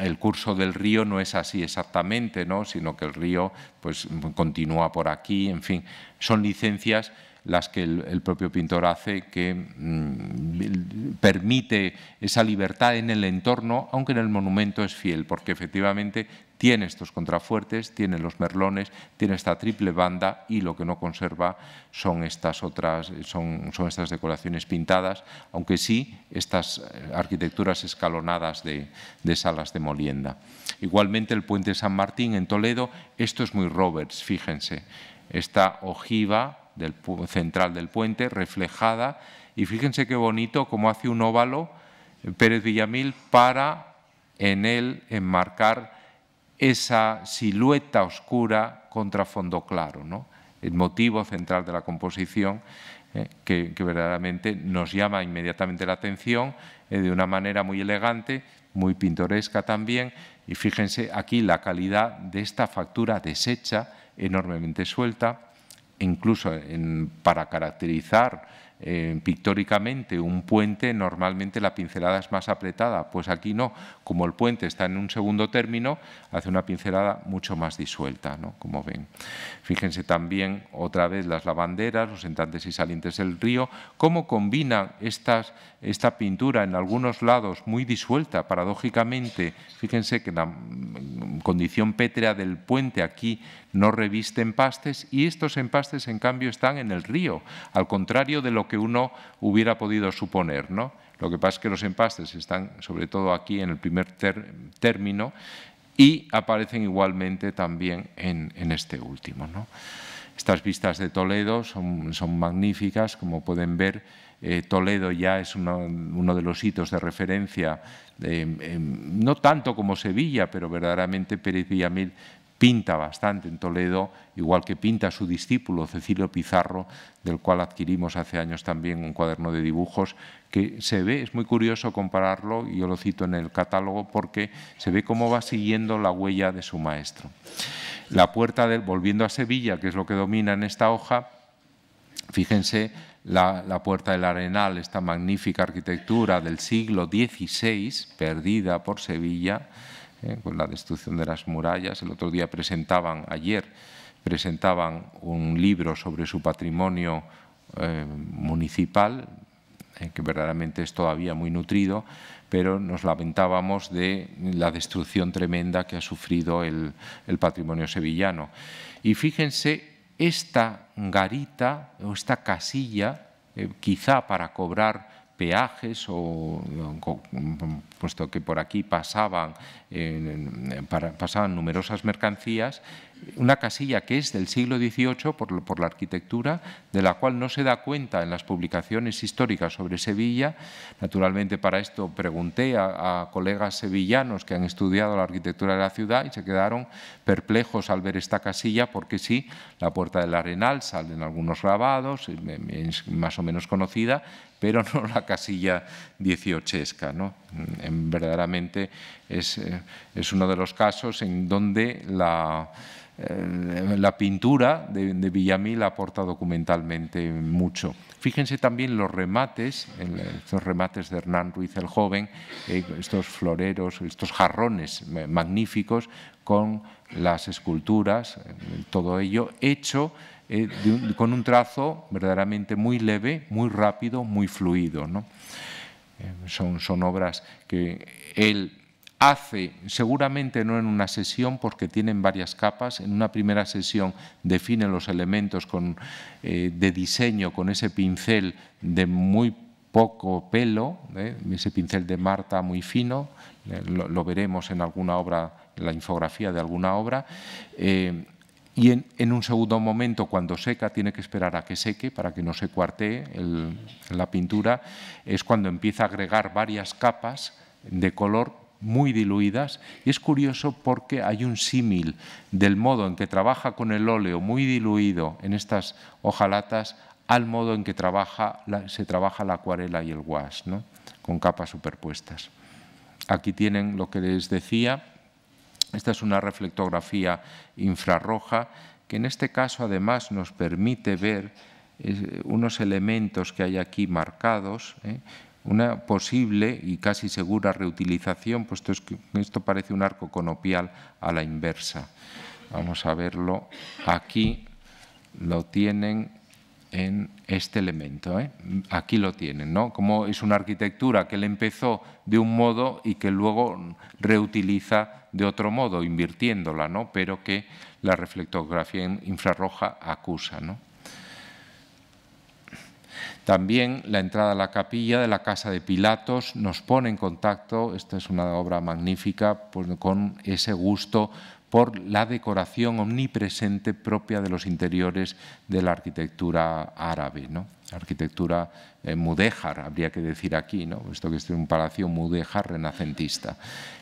el curso del río no es así exactamente, ¿no? sino que el río pues, continúa por aquí, en fin, son licencias las que el, propio pintor hace que mm, permite esa libertad en el entorno, aunque en el monumento es fiel, porque efectivamente tiene estos contrafuertes, tiene los merlones, tiene esta triple banda y lo que no conserva son estas otras, son, son estas decoraciones pintadas, aunque sí estas eh, arquitecturas escalonadas de, de salas de molienda. Igualmente el puente San Martín en Toledo, esto es muy Roberts, fíjense, esta ojiva del, central del puente reflejada y fíjense qué bonito cómo hace un óvalo eh, Pérez Villamil para en él enmarcar esa silueta oscura contra fondo claro, ¿no? el motivo central de la composición ¿eh? que, verdaderamente nos llama inmediatamente la atención eh, de una manera muy elegante, muy pintoresca también. Y fíjense aquí la calidad de esta factura deshecha, enormemente suelta, incluso para caracterizar eh, pictóricamente un puente, normalmente la pincelada es más apretada, pues aquí no, como el puente está en un segundo término, hace una pincelada mucho más disuelta, ¿no? como ven. Fíjense también otra vez las lavanderas, los entrantes y salientes del río, cómo combina esta pintura en algunos lados muy disuelta, paradójicamente, fíjense que la mm, condición pétrea del puente aquí no reviste empastes y estos empastes, en cambio, están en el río, al contrario de lo que uno hubiera podido suponer. ¿no? Lo que pasa es que los empastes están, sobre todo aquí, en el primer término y aparecen igualmente también en, este último. ¿no? Estas vistas de Toledo son, son magníficas, como pueden ver, eh, Toledo ya es uno, de los hitos de referencia, eh, eh, no tanto como Sevilla, pero verdaderamente Pérez Villamil pinta bastante en Toledo, igual que pinta su discípulo Cecilio Pizarro, del cual adquirimos hace años también un cuaderno de dibujos, que se ve, es muy curioso compararlo, y yo lo cito en el catálogo, porque se ve cómo va siguiendo la huella de su maestro. La puerta del, volviendo a Sevilla, que es lo que domina en esta hoja, fíjense la, la, Puerta del Arenal, esta magnífica arquitectura del siglo XVI, perdida por Sevilla, eh, con la destrucción de las murallas. El otro día presentaban, ayer, presentaban un libro sobre su patrimonio eh, municipal, eh, que verdaderamente es todavía muy nutrido, pero nos lamentábamos de la destrucción tremenda que ha sufrido el, el patrimonio sevillano. Y fíjense, esta garita o esta casilla, quizá para cobrar peajes, o, puesto que por aquí pasaban, eh, pasaban numerosas mercancías, una casilla que es del siglo XVIII por, la arquitectura, de la cual no se da cuenta en las publicaciones históricas sobre Sevilla. Naturalmente para esto pregunté a, colegas sevillanos que han estudiado la arquitectura de la ciudad y se quedaron perplejos al ver esta casilla porque sí, la Puerta del Arenal sale en algunos grabados, es más o menos conocida, pero no la casilla dieciochesca. ¿no? verdaderamente eh, es uno de los casos en donde la eh, la pintura de, Villamil aporta documentalmente mucho. Fíjense también los remates, estos remates de Hernán Ruiz el Joven, eh, estos floreros, estos jarrones magníficos con las esculturas, eh, todo ello hecho con un trazo verdaderamente muy leve, muy rápido, muy fluido. son obras que él hace, seguramente no en una sesión porque tienen varias capas, en una primera sesión define los elementos eh, de diseño con ese pincel de muy poco pelo, ¿eh? ese pincel de Marta muy fino, eh, lo, veremos en alguna obra, en la infografía de alguna obra. y en, un segundo momento, cuando seca, tiene que esperar a que seque para que no se cuartee la pintura, es cuando empieza a agregar varias capas de color muy diluidas y es curioso porque hay un símil del modo en que trabaja con el óleo muy diluido en estas hojalatas al modo en que trabaja se trabaja la acuarela y el guas con capas superpuestas. Aquí tienen lo que les decía. Esta es una reflectografía infrarroja que en este caso además nos permite ver eh, unos elementos que hay aquí marcados, ¿eh? una posible y casi segura reutilización, puesto que esto parece un arco conopial a la inversa. Vamos a verlo aquí, lo tienen en este elemento. ¿eh? Aquí lo tienen, ¿no? Como es una arquitectura que le empezó de un modo y que luego reutiliza de otro modo, invirtiéndola, ¿no? Pero que la reflectografía infrarroja acusa, ¿no? También la entrada a la capilla de la casa de Pilatos nos pone en contacto, esta es una obra magnífica, pues, con ese gusto por la decoración omnipresente propia de los interiores de la arquitectura árabe, ¿no? arquitectura eh, mudéjar, habría que decir aquí, ¿no? esto que este es un palacio mudéjar renacentista.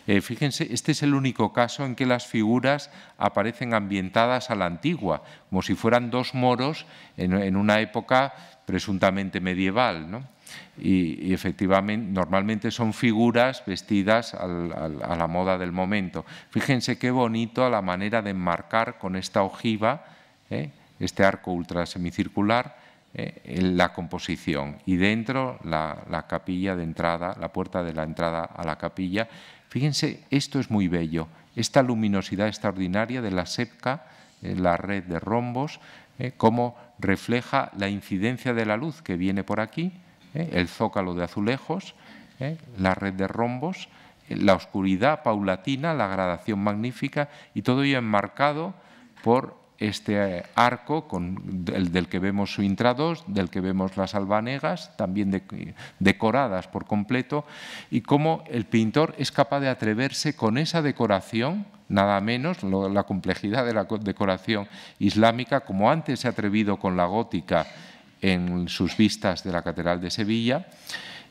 Eh, fíjense, este es el único caso en que las figuras aparecen ambientadas a la antigua, como si fueran dos moros en, en una época presuntamente medieval. Y, efectivamente, normalmente son figuras vestidas a la moda del momento. Fíjense qué bonito a la manera de enmarcar con esta ojiva, ¿eh? este arco ultra semicircular, ¿eh? la composición. Y dentro la, capilla de entrada, la puerta de la entrada a la capilla. Fíjense, esto es muy bello, esta luminosidad extraordinaria de la sepca, eh, la red de rombos, como refleja la incidencia de la luz que viene por aquí, ¿eh? el zócalo de azulejos, ¿eh? la red de rombos, la oscuridad paulatina, la gradación magnífica y todo ello enmarcado por este arco del, que vemos su intrados, del que vemos las albanegas, también decoradas por completo, y cómo el pintor es capaz de atreverse con esa decoración, nada menos la complejidad de la decoración islámica, como antes se ha atrevido con la gótica en sus vistas de la Catedral de Sevilla,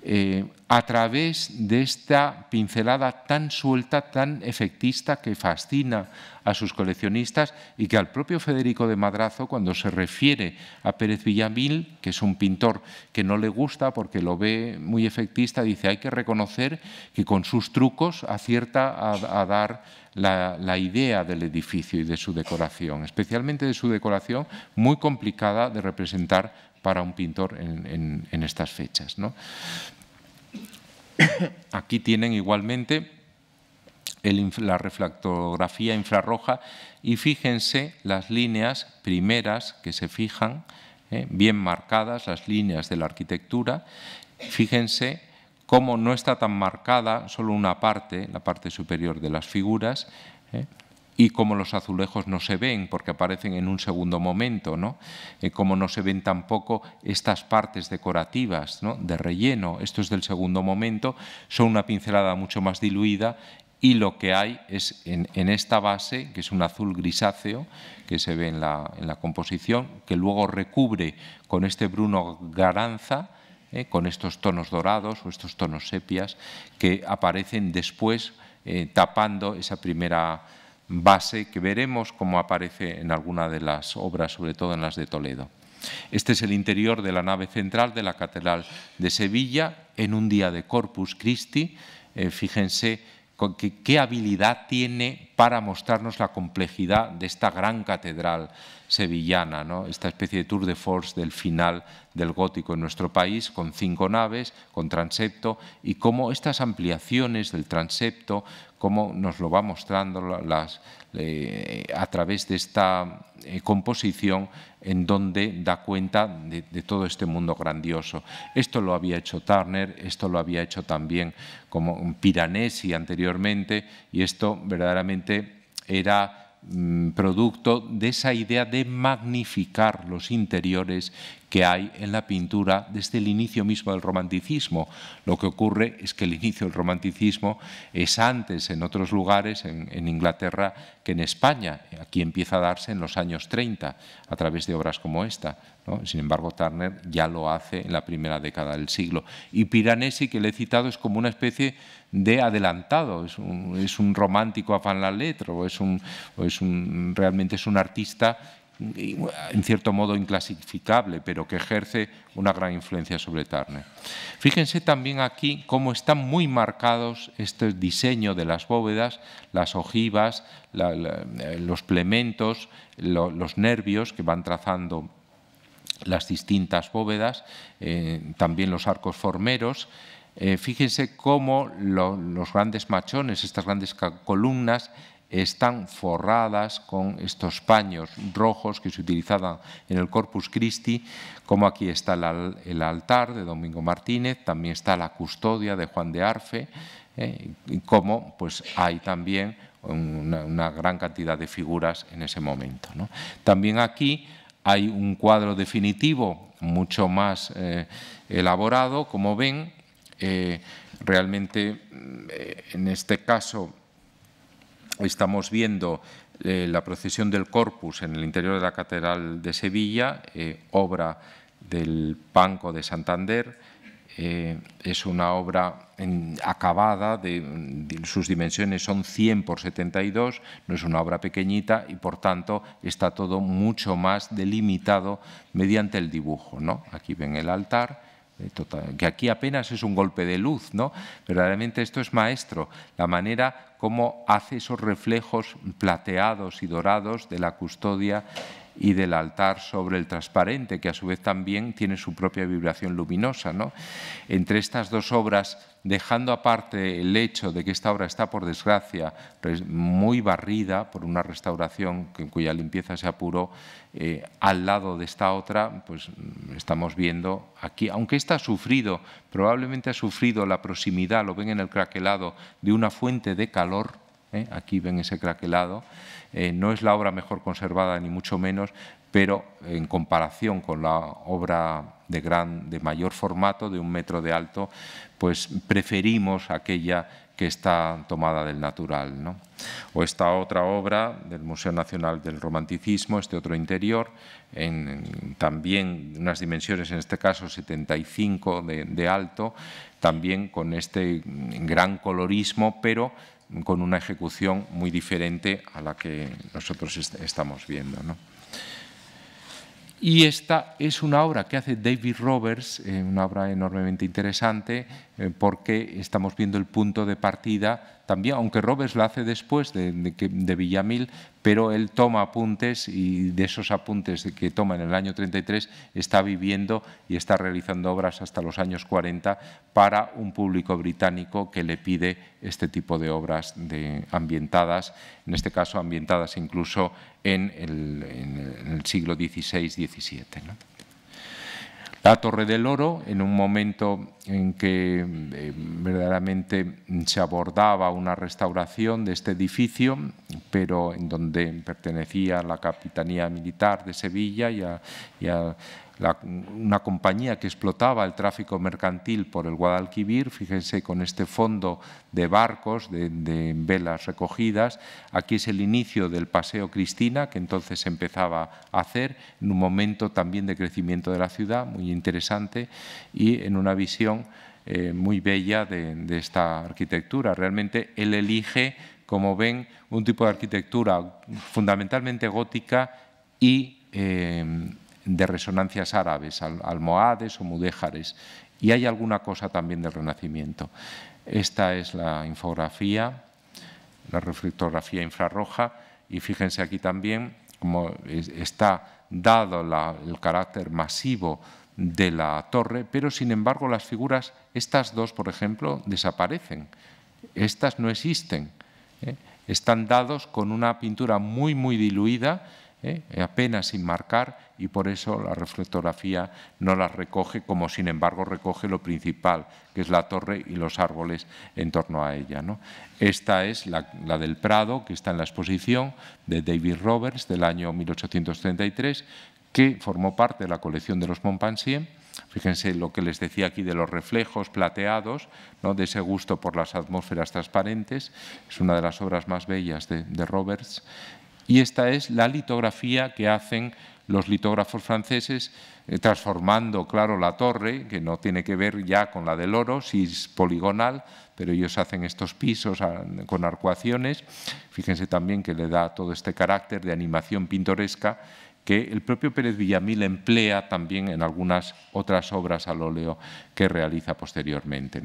eh, a través de esta pincelada tan suelta, tan efectista, que fascina a sus coleccionistas y que al propio Federico de Madrazo, cuando se refiere a Pérez Villamil, que es un pintor que no le gusta porque lo ve muy efectista, dice hay que reconocer que con sus trucos acierta a, dar la, idea del edificio y de su decoración, especialmente de su decoración muy complicada de representar para un pintor en, estas fechas. Aquí tienen igualmente la reflectografía infrarroja y fíjense las líneas primeras que se fijan, ¿eh? bien marcadas las líneas de la arquitectura, fíjense cómo no está tan marcada solo una parte, la parte superior de las figuras, ¿eh? y cómo los azulejos no se ven porque aparecen en un segundo momento, ¿no? Eh, no se ven tampoco estas partes decorativas ¿no? de relleno, esto es del segundo momento, son una pincelada mucho más diluida y lo que hay es en, esta base, que es un azul grisáceo que se ve en la, en la composición, que luego recubre con este Bruno Garanza, ¿eh? con estos tonos dorados o estos tonos sepias que aparecen después eh, tapando esa primera base que veremos cómo aparece en alguna de las obras, sobre todo en las de Toledo. Este es el interior de la nave central de la Catedral de Sevilla en un día de Corpus Christi. Eh, fíjense qué habilidad tiene para mostrarnos la complejidad de esta gran catedral sevillana, ¿no? esta especie de tour de force del final del gótico en nuestro país, con cinco naves, con transepto, y cómo estas ampliaciones del transepto, cómo nos lo va mostrando a través de esta eh, composición en donde da cuenta de, todo este mundo grandioso. Esto lo había hecho Turner, esto lo había hecho también como Piranesi anteriormente y esto verdaderamente era mm, producto de esa idea de magnificar los interiores que hay en la pintura desde el inicio mismo del romanticismo. Lo que ocurre es que el inicio del romanticismo es antes en otros lugares, en, Inglaterra, que en España. Aquí empieza a darse en los años 30, a través de obras como esta. Sin embargo, Turner ya lo hace en la primera década del siglo. Y Piranesi, que le he citado, es como una especie de adelantado, es un, romántico afán la letra, o es, un, o es un, realmente es un artista en cierto modo inclasificable, pero que ejerce una gran influencia sobre Turner. Fíjense también aquí cómo están muy marcados este diseño de las bóvedas, las ojivas, eh, los plementos, los nervios que van trazando las distintas bóvedas, eh, también los arcos formeros. Eh, fíjense cómo los grandes machones, estas grandes columnas, están forradas con estos paños rojos que se utilizaban en el Corpus Christi, como aquí está el altar de Domingo Martínez, también está la custodia de Juan de Arfe, eh, y como pues, hay también una, gran cantidad de figuras en ese momento. También aquí hay un cuadro definitivo mucho más eh, elaborado, como ven, eh, realmente mm, en este caso estamos viendo eh, la procesión del Corpus en el interior de la Catedral de Sevilla, eh, obra del Banco de Santander. Eh, es una obra acabada, sus dimensiones son 100 por 72, no es una obra pequeñita y por tanto está todo mucho más delimitado mediante el dibujo. ¿no? Aquí ven el altar eh, que aquí apenas es un golpe de luz, ¿no? realmente esto es maestro, la manera como hace esos reflejos plateados y dorados de la custodia y del altar sobre el transparente, que a su vez también tiene su propia vibración luminosa. ¿no? Entre estas dos obras, dejando aparte el hecho de que esta obra está, por desgracia, muy barrida por una restauración cuya limpieza se apuró, eh, al lado de esta otra, pues estamos viendo aquí, aunque esta ha sufrido, probablemente ha sufrido la proximidad, lo ven en el craquelado, de una fuente de calor ¿eh? aquí ven ese craquelado, eh, no es la obra mejor conservada ni mucho menos, pero en comparación con la obra de, gran, de mayor formato, de un metro de alto, pues preferimos aquella que está tomada del natural. O esta otra obra del Museo Nacional del Romanticismo, este otro interior, también unas dimensiones, en este caso 75 de alto, también con este gran colorismo, pero con una ejecución muy diferente a la que nosotros estamos viendo. ¿no? Y esta es una obra que hace David Roberts, eh, una obra enormemente interesante, eh, porque estamos viendo el punto de partida también, aunque Roberts la hace después de, de Villamil, pero él toma apuntes y de esos apuntes que toma en el año 33 está viviendo y está realizando obras hasta los años 40 para un público británico que le pide este tipo de obras de, ambientadas, en este caso ambientadas incluso en el, siglo XVI-XVII. La Torre del Oro, en un momento en que eh, verdaderamente se abordaba una restauración de este edificio, pero en donde pertenecía la Capitanía Militar de Sevilla y y a una compañía que explotaba el tráfico mercantil por el Guadalquivir, fíjense con este fondo de barcos, de, velas recogidas. Aquí es el inicio del Paseo Cristina, que entonces se empezaba a hacer, en un momento también de crecimiento de la ciudad, muy interesante, y en una visión eh, muy bella de, esta arquitectura. Realmente él elige, como ven, un tipo de arquitectura fundamentalmente gótica y eh, de resonancias árabes, almohades o mudéjares, y hay alguna cosa también del Renacimiento. Esta es la infografía, la reflectografía infrarroja, y fíjense aquí también cómo está dado el carácter masivo de la torre, pero sin embargo las figuras, estas dos, por ejemplo, desaparecen. Estas no existen. ¿eh? Están dados con una pintura muy, muy diluida, ¿eh? apenas sin marcar, y por eso la reflectografía no las recoge, como sin embargo recoge lo principal, que es la torre y los árboles en torno a ella. Esta es la, del Prado, que está en la exposición de David Roberts del año 1833, que formó parte de la colección de los Montpensier. Fíjense lo que les decía aquí de los reflejos plateados, ¿no? de ese gusto por las atmósferas transparentes. Es una de las obras más bellas de Roberts. Y esta es la litografía que hacen los litógrafos franceses, eh, transformando, claro, la torre, que no tiene que ver ya con la del oro, si es poligonal, pero ellos hacen estos pisos ah, con arcuaciones. Fíjense también que le da todo este carácter de animación pintoresca que el propio Pérez Villamil emplea también en algunas otras obras al óleo que realiza posteriormente.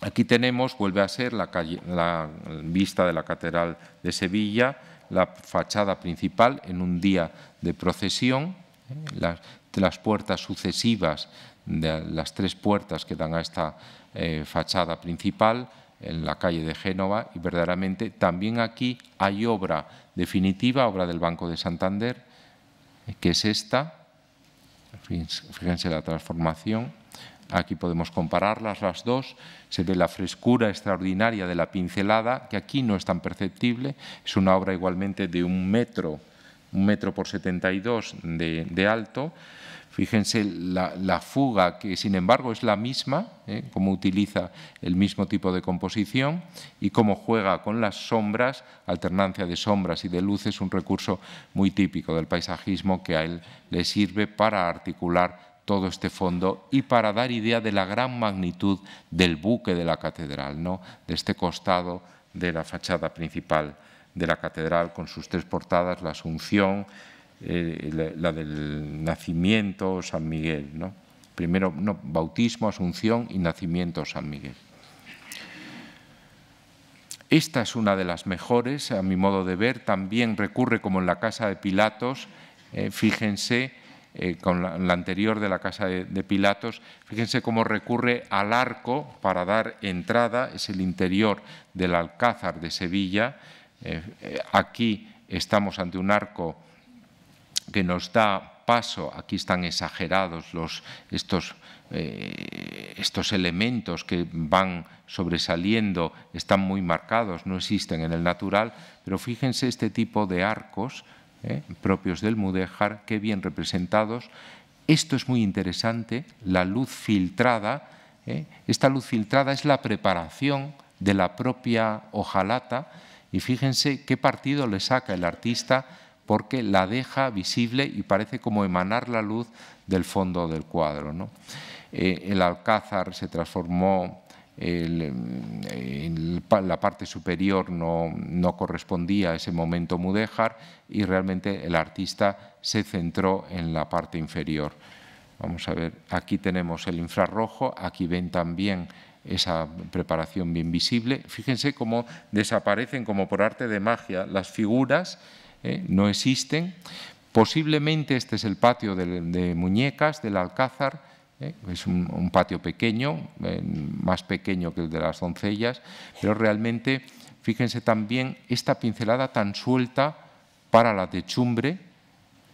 Aquí tenemos, vuelve a ser la, la vista de la Catedral de Sevilla, la fachada principal en un día de procesión, eh, las, puertas sucesivas, de las tres puertas que dan a esta eh, fachada principal en la calle de Génova y verdaderamente también aquí hay obra definitiva, obra del Banco de Santander, eh, que es esta, fíjense la transformación Aquí podemos compararlas las dos. Se ve la frescura extraordinaria de la pincelada, que aquí no es tan perceptible. Es una obra igualmente de un metro, un metro por 72 de, alto. Fíjense la, fuga, que sin embargo es la misma, como ¿eh? cómo utiliza el mismo tipo de composición y cómo juega con las sombras, alternancia de sombras y de luces, un recurso muy típico del paisajismo que a él le sirve para articular todo este fondo y para dar idea de la gran magnitud del buque de la catedral, ¿no? de este costado de la fachada principal de la catedral con sus tres portadas, la Asunción, eh, la, del nacimiento, San Miguel. ¿no? Primero, bautismo, Asunción y nacimiento, San Miguel. Esta es una de las mejores, a mi modo de ver. También recurre, como en la casa de Pilatos, eh, fíjense, eh, con la, anterior de la casa de, Pilatos. Fíjense cómo recurre al arco para dar entrada, es el interior del Alcázar de Sevilla. Eh, eh, aquí estamos ante un arco que nos da paso, aquí están exagerados estos elementos que van sobresaliendo, están muy marcados, no existen en el natural, pero fíjense este tipo de arcos ¿eh? propios del Mudéjar, qué bien representados. Esto es muy interesante, la luz filtrada. ¿eh? esta luz filtrada es la preparación de la propia hojalata y fíjense qué partido le saca el artista porque la deja visible y parece como emanar la luz del fondo del cuadro. Eh, el alcázar se transformó Em, la parte superior no, correspondía a ese momento mudéjar y realmente el artista se centró en la parte inferior. Vamos a ver, aquí tenemos el infrarrojo, aquí ven también esa preparación bien visible. Fíjense cómo desaparecen como por arte de magia las figuras, ¿eh? no existen. Posiblemente este es el patio de muñecas del Alcázar, ¿eh? es un, patio pequeño, más pequeño que el de las doncellas, pero realmente fíjense también esta pincelada tan suelta para la techumbre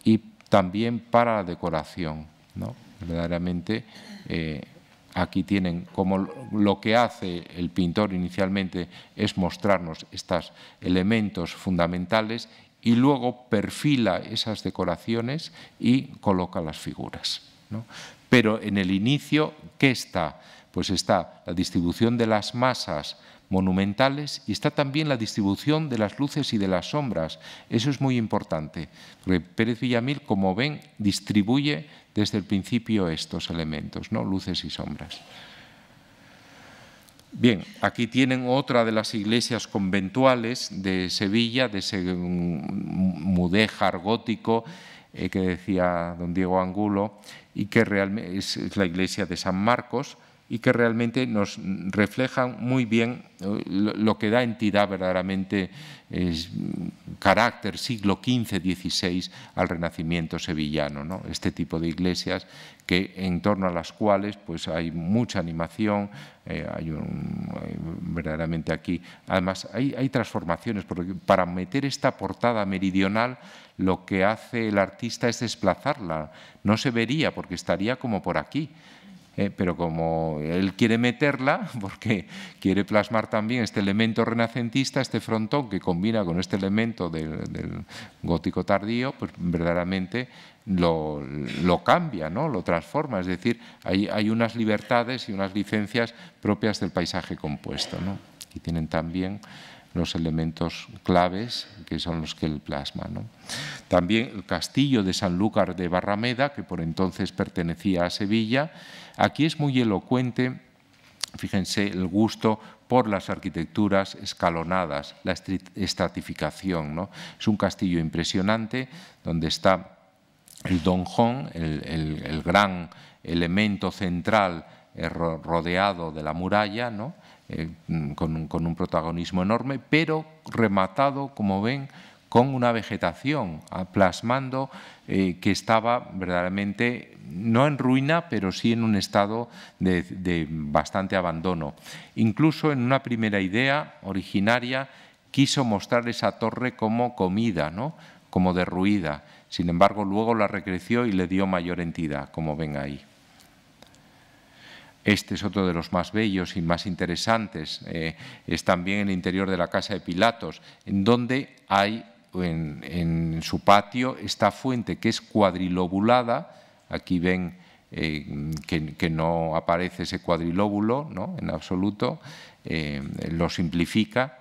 y también para la decoración. Verdaderamente eh, aquí tienen como lo que hace el pintor inicialmente es mostrarnos estos elementos fundamentales y luego perfila esas decoraciones y coloca las figuras. Pero en el inicio, ¿qué está? Pues está la distribución de las masas monumentales y está también la distribución de las luces y de las sombras. Eso es muy importante, porque Pérez Villamil, como ven, distribuye desde el principio estos elementos, ¿no? luces y sombras. Bien, aquí tienen otra de las iglesias conventuales de Sevilla, de ese mm, mudéjar gótico eh, que decía don Diego Angulo, y que realmente es, la iglesia de San Marcos y que realmente nos reflejan muy bien lo que da entidad verdaderamente carácter siglo XV-XVI al Renacimiento sevillano. ¿no? Este tipo de iglesias que en torno a las cuales pues, hay mucha animación, eh, hay, verdaderamente aquí, además hay, hay transformaciones, porque para meter esta portada meridional lo que hace el artista es desplazarla. No se vería porque estaría como por aquí. ¿eh? pero como él quiere meterla, porque quiere plasmar también este elemento renacentista, este frontón que combina con este elemento del, gótico tardío, pues verdaderamente lo, cambia, ¿no? lo transforma. Es decir, hay, hay, unas libertades y unas licencias propias del paisaje compuesto. ¿no? Y tienen también los elementos claves que son los que el plasma. ¿no? También el castillo de Sanlúcar de Barrameda, que por entonces pertenecía a Sevilla, aquí es muy elocuente, fíjense, el gusto por las arquitecturas escalonadas, la estratificación. ¿no? Es un castillo impresionante donde está el donjón, el, el gran elemento central eh, rodeado de la muralla, ¿no? Eh, con, un, protagonismo enorme, pero rematado, como ven, con una vegetación, ah, plasmando eh, que estaba verdaderamente no en ruina, pero sí en un estado de, de, bastante abandono. Incluso en una primera idea originaria quiso mostrar esa torre como comida, ¿no? como derruida. Sin embargo, luego la recreció y le dio mayor entidad, como ven ahí. Este es otro de los más bellos y más interesantes. Eh, es también el interior de la casa de Pilatos, en donde hay en, su patio esta fuente que es cuadrilobulada. Aquí ven eh, que, no aparece ese cuadrilóbulo ¿no? en absoluto, eh, lo simplifica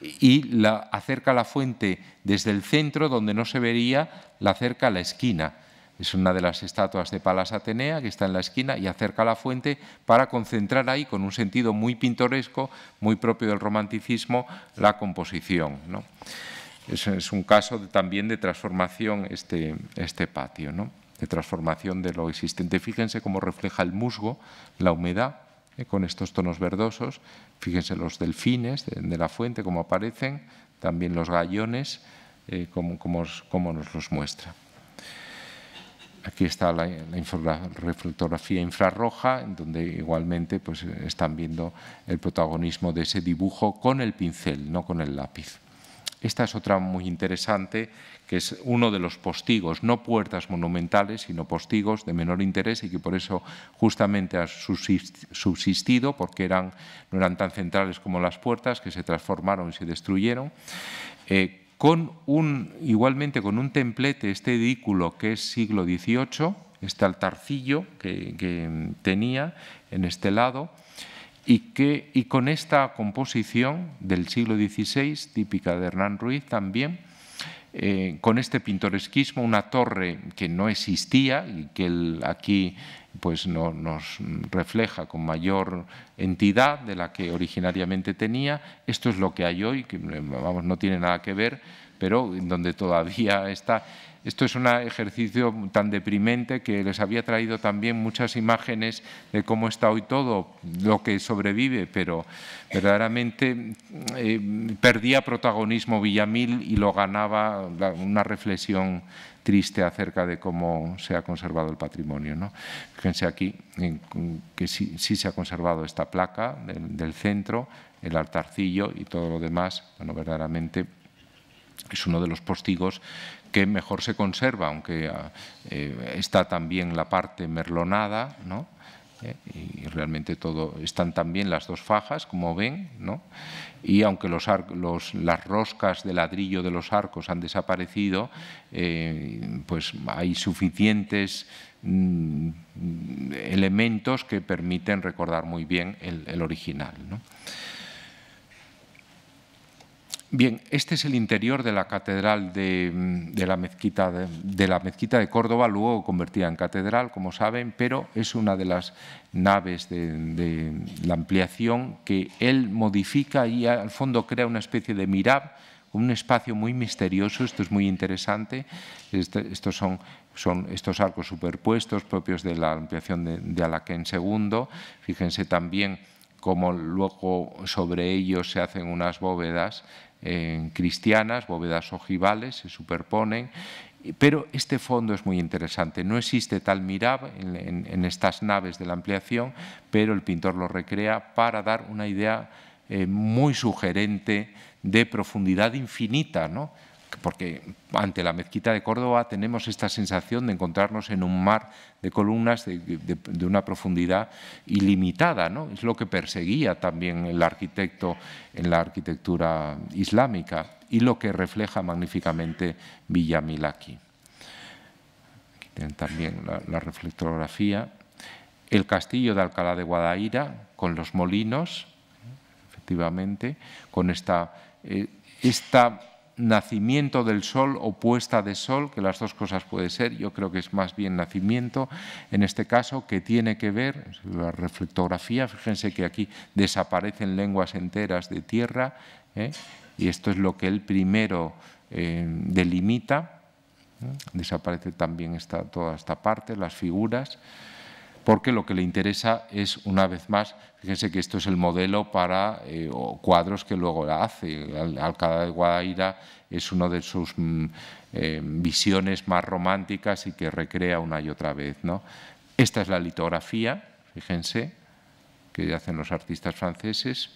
y la, acerca la fuente desde el centro, donde no se vería, la acerca a la esquina es una de las estatuas de Palas Atenea que está en la esquina y acerca la fuente para concentrar ahí, con un sentido muy pintoresco, muy propio del romanticismo, la composición. Es, un caso también de transformación este, este patio, de transformación de lo existente. Fíjense cómo refleja el musgo, la humedad, ¿eh? con estos tonos verdosos. Fíjense los delfines de, la fuente, cómo aparecen, también los gallones, eh, como nos los muestra. Aquí está la, reflectografía infrarroja, en donde igualmente pues, están viendo el protagonismo de ese dibujo con el pincel, no con el lápiz. Esta es otra muy interesante, que es uno de los postigos, no puertas monumentales, sino postigos de menor interés y que por eso justamente ha subsistido, porque eran, no eran tan centrales como las puertas, que se transformaron y se destruyeron. Eh, con un, igualmente con un templete, este edículo que es siglo XVIII, este altarcillo que, tenía en este lado, y, que, y con esta composición del siglo XVI, típica de Hernán Ruiz también, eh, con este pintoresquismo, una torre que no existía y que él aquí pues no, nos refleja con mayor entidad de la que originariamente tenía. Esto es lo que hay hoy, que vamos, no tiene nada que ver, pero donde todavía está. Esto es un ejercicio tan deprimente que les había traído también muchas imágenes de cómo está hoy todo, lo que sobrevive, pero verdaderamente eh, perdía protagonismo Villamil y lo ganaba una reflexión triste acerca de cómo se ha conservado el patrimonio. ¿no? Fíjense aquí que sí, se ha conservado esta placa del, centro, el altarcillo y todo lo demás, bueno, verdaderamente es uno de los postigos que mejor se conserva, aunque eh, está también la parte merlonada, ¿no? Eh, y realmente todo, están también las dos fajas, como ven, ¿no? y aunque las roscas de ladrillo de los arcos han desaparecido, eh, pues hay suficientes mm, elementos que permiten recordar muy bien el, original. Bien, este es el interior de la catedral de, la mezquita de, la mezquita de Córdoba, luego convertida en catedral, como saben, pero es una de las naves de, la ampliación que él modifica y al fondo crea una especie de mirab, un espacio muy misterioso, esto es muy interesante, este, estos son estos arcos superpuestos propios de la ampliación de, de Alaquén II. Fíjense también cómo luego sobre ellos se hacen unas bóvedas en cristianas, bóvedas ojivales, se superponen. Pero este fondo es muy interesante. No existe tal mirab en, estas naves de la ampliación, pero el pintor lo recrea para dar una idea eh, muy sugerente de profundidad infinita, ¿no? porque ante la mezquita de Córdoba tenemos esta sensación de encontrarnos en un mar de columnas de, una profundidad ilimitada, ¿no? Es lo que perseguía también el arquitecto en la arquitectura islámica y lo que refleja magníficamente Villamilaki. Aquí tienen también la, reflectografía. El castillo de Alcalá de Guadaira con los molinos, ¿eh? efectivamente, con esta, eh, esta nacimiento del sol o puesta de sol, que las dos cosas puede ser, yo creo que es más bien nacimiento, en este caso, que tiene que ver, la reflectografía, fíjense que aquí desaparecen lenguas enteras de tierra, ¿eh? y esto es lo que él primero eh, delimita, ¿eh? desaparece también esta, toda esta parte, las figuras, porque lo que le interesa es, una vez más, Fíjense que esto es el modelo para eh, cuadros que luego hace. Alcalá de Guadaira es una de sus mm, eh, visiones más románticas y que recrea una y otra vez. ¿no? Esta es la litografía, fíjense, que hacen los artistas franceses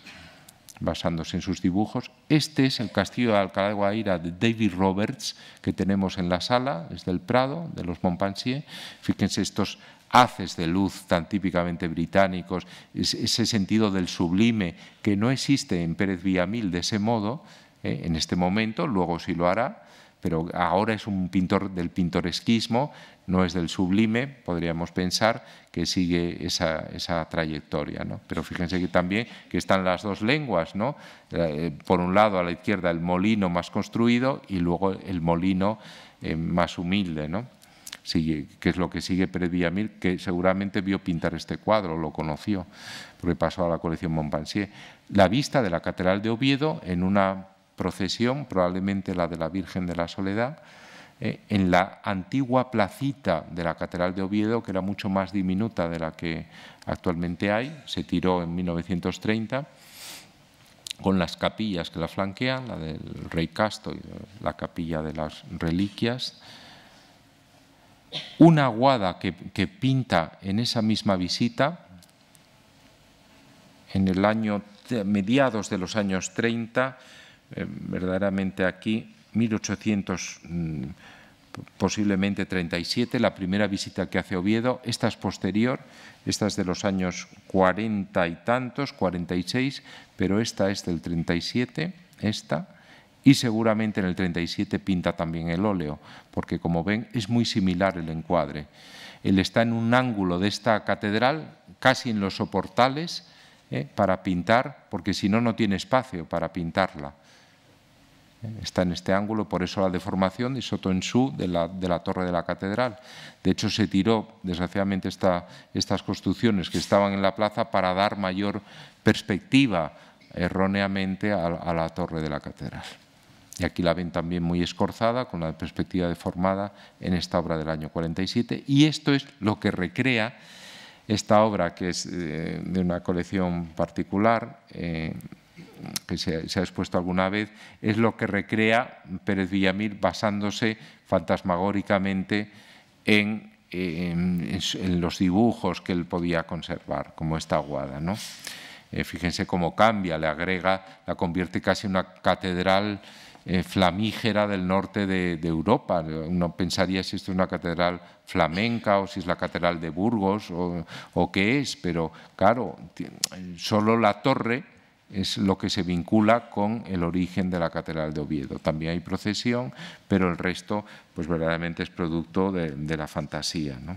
basándose en sus dibujos. Este es el castillo de Alcalá de Guaira de David Roberts que tenemos en la sala, es del Prado, de los Montpensier. Fíjense estos haces de luz tan típicamente británicos, ese sentido del sublime que no existe en Pérez Villamil de ese modo, eh, en este momento, luego sí lo hará, pero ahora es un pintor del pintoresquismo, no es del sublime, podríamos pensar que sigue esa, trayectoria. ¿no? Pero fíjense que también que están las dos lenguas, ¿no? Eh, por un lado a la izquierda el molino más construido y luego el molino eh, más humilde. ¿no? que es lo que sigue Pérez Villamil, que seguramente vio pintar este cuadro, lo conoció, porque pasó a la colección Montpensier. La vista de la Catedral de Oviedo en una procesión, probablemente la de la Virgen de la Soledad, eh, en la antigua placita de la Catedral de Oviedo, que era mucho más diminuta de la que actualmente hay, se tiró en 1930 con las capillas que la flanquean, la del Rey Casto y la capilla de las reliquias, una aguada que, pinta en esa misma visita, en el año mediados de los años 30, eh, verdaderamente aquí, 1800, mm, posiblemente 37, la primera visita que hace Oviedo, esta es posterior, esta es de los años 40 y tantos, 46, pero esta es del 37, esta y seguramente en el 37 pinta también el óleo, porque como ven es muy similar el encuadre. Él está en un ángulo de esta catedral, casi en los soportales, ¿eh? para pintar, porque si no, no tiene espacio para pintarla. Está en este ángulo, por eso la deformación de Soto en Su, de la, torre de la catedral. De hecho, se tiró, desgraciadamente, estas construcciones que estaban en la plaza para dar mayor perspectiva erróneamente a la torre de la catedral. Y aquí la ven también muy escorzada, con la perspectiva deformada en esta obra del año 47. Y esto es lo que recrea esta obra, que es eh, de una colección particular, eh, que se, ha expuesto alguna vez, es lo que recrea Pérez Villamil basándose fantasmagóricamente en, los dibujos que él podía conservar, como esta aguada. ¿no? Eh, fíjense cómo cambia, le agrega, la convierte casi en una catedral eh, flamígera del norte de, Europa. Uno pensaría si esto es una catedral flamenca o si es la catedral de Burgos o, qué es, pero claro, solo la torre es lo que se vincula con el origen de la Catedral de Oviedo. También hay procesión, pero el resto, pues verdaderamente es producto de, de la fantasía. ¿no?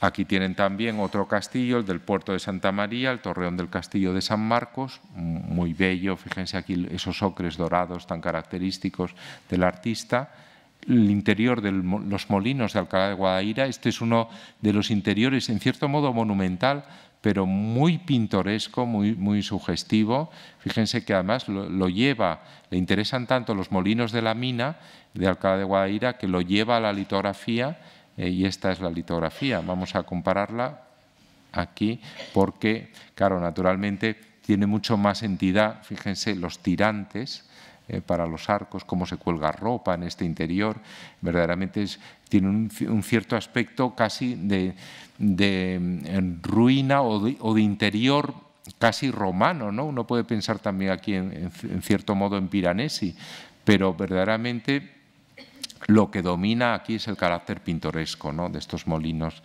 Aquí tienen también otro castillo, el del puerto de Santa María, el torreón del castillo de San Marcos, muy bello, fíjense aquí esos ocres dorados tan característicos del artista. El interior de los molinos de Alcalá de Guadaira, este es uno de los interiores, en cierto modo monumental, pero muy pintoresco, muy, muy sugestivo. Fíjense que además lo, lleva, le interesan tanto los molinos de la mina de Alcalá de Guadaira, que lo lleva a la litografía eh, y esta es la litografía. Vamos a compararla aquí porque, claro, naturalmente tiene mucho más entidad, fíjense, los tirantes eh, para los arcos, cómo se cuelga ropa en este interior, verdaderamente tiene un, cierto aspecto casi de, mm, ruina o de, interior casi romano, ¿no? Uno puede pensar también aquí en cierto modo en Piranesi, pero verdaderamente lo que domina aquí es el carácter pintoresco ¿no? de estos molinos,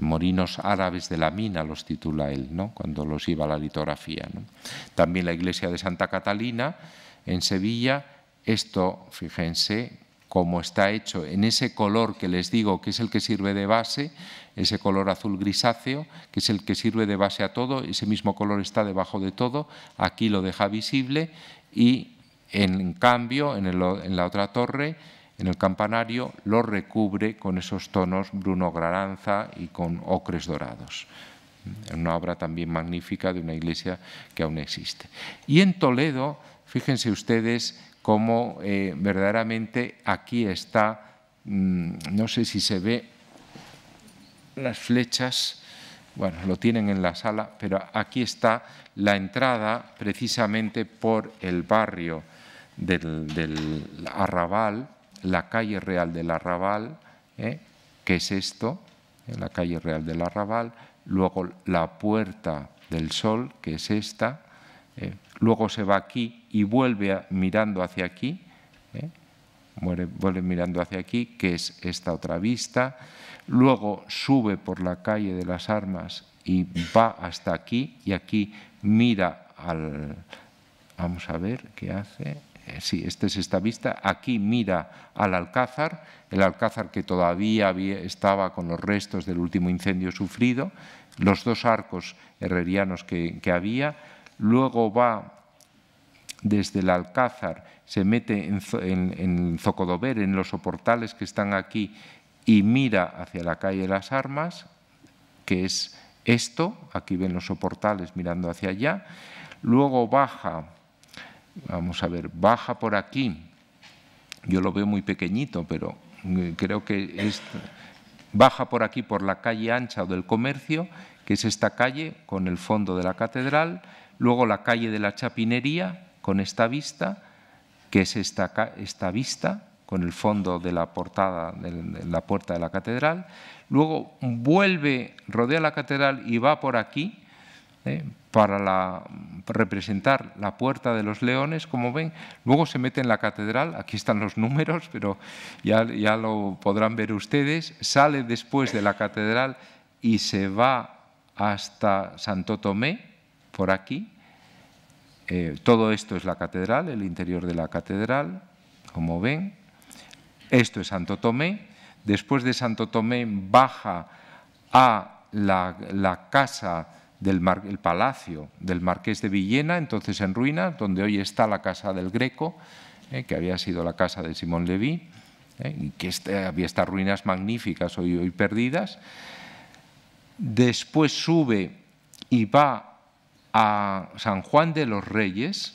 morinos árabes de la mina, los titula él, ¿no? cuando los iba a la litografía. También la iglesia de Santa Catalina en Sevilla, esto, fíjense, cómo está hecho en ese color que les digo que es el que sirve de base, ese color azul grisáceo, que es el que sirve de base a todo, ese mismo color está debajo de todo, aquí lo deja visible y en cambio en la otra torre en el campanario lo recubre con esos tonos bruno-grananza y con ocres dorados. Una obra también magnífica de una iglesia que aún existe. Y en Toledo, fíjense ustedes cómo eh, verdaderamente aquí está, mm, no sé si se ve las flechas, bueno, lo tienen en la sala, pero aquí está la entrada precisamente por el barrio del arrabal la calle Real del Arrabal, ¿eh? que es esto, ¿Eh? la calle Real del Arrabal, luego la Puerta del Sol, que es esta, ¿eh? luego se va aquí y vuelve mirando hacia aquí, vuelve mirando hacia aquí, que es esta otra vista, luego sube por la calle de las Armas y va hasta aquí y aquí mira al... Vamos a ver qué hace eh, sí, esta es esta vista, aquí mira al Alcázar, el Alcázar que todavía estaba con los restos del último incendio sufrido, los dos arcos herrerianos que, había, luego va desde el Alcázar, se mete en, en, Zocodover, en los soportales que están aquí, y mira hacia la calle de las Armas, que es esto, aquí ven los soportales mirando hacia allá, luego baja Vamos a ver, baja por aquí. Yo lo veo muy pequeñito, pero eh, creo que es, baja por aquí, por la calle ancha del comercio, que es esta calle con el fondo de la catedral, luego la calle de la Chapinería con esta vista, que es esta, esta vista con el fondo de la portada de la puerta de la catedral, luego vuelve, rodea la catedral y va por aquí, ¿eh? para representar la puerta de los leones, como ven. Luego se mete en la catedral, aquí están los números, pero ya, lo podrán ver ustedes. Sale después de la catedral y se va hasta Santo Tomé, por aquí. Eh, todo esto es la catedral, el interior de la catedral, como ven. Esto es Santo Tomé. Después de Santo Tomé baja a la, la casa del el palacio del marqués de Villena, entonces en ruinas, donde hoy está la casa del Greco, eh, que había sido la casa de Simón Leví, eh, y que este, había estas ruinas magníficas hoy, hoy perdidas. Después sube y va a San Juan de los Reyes,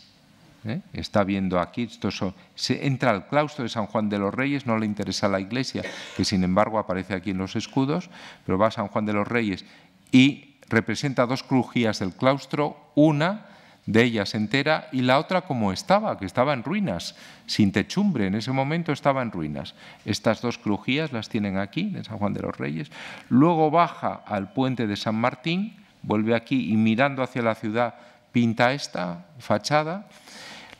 eh, está viendo aquí, esto se entra al claustro de San Juan de los Reyes, no le interesa la iglesia, que sin embargo aparece aquí en los escudos, pero va a San Juan de los Reyes y representa dos crujías del claustro, una de ellas entera y la otra como estaba, que estaba en ruinas, sin techumbre, en ese momento estaba en ruinas. Estas dos crujías las tienen aquí, de San Juan de los Reyes. Luego baja al puente de San Martín, vuelve aquí y mirando hacia la ciudad pinta esta fachada.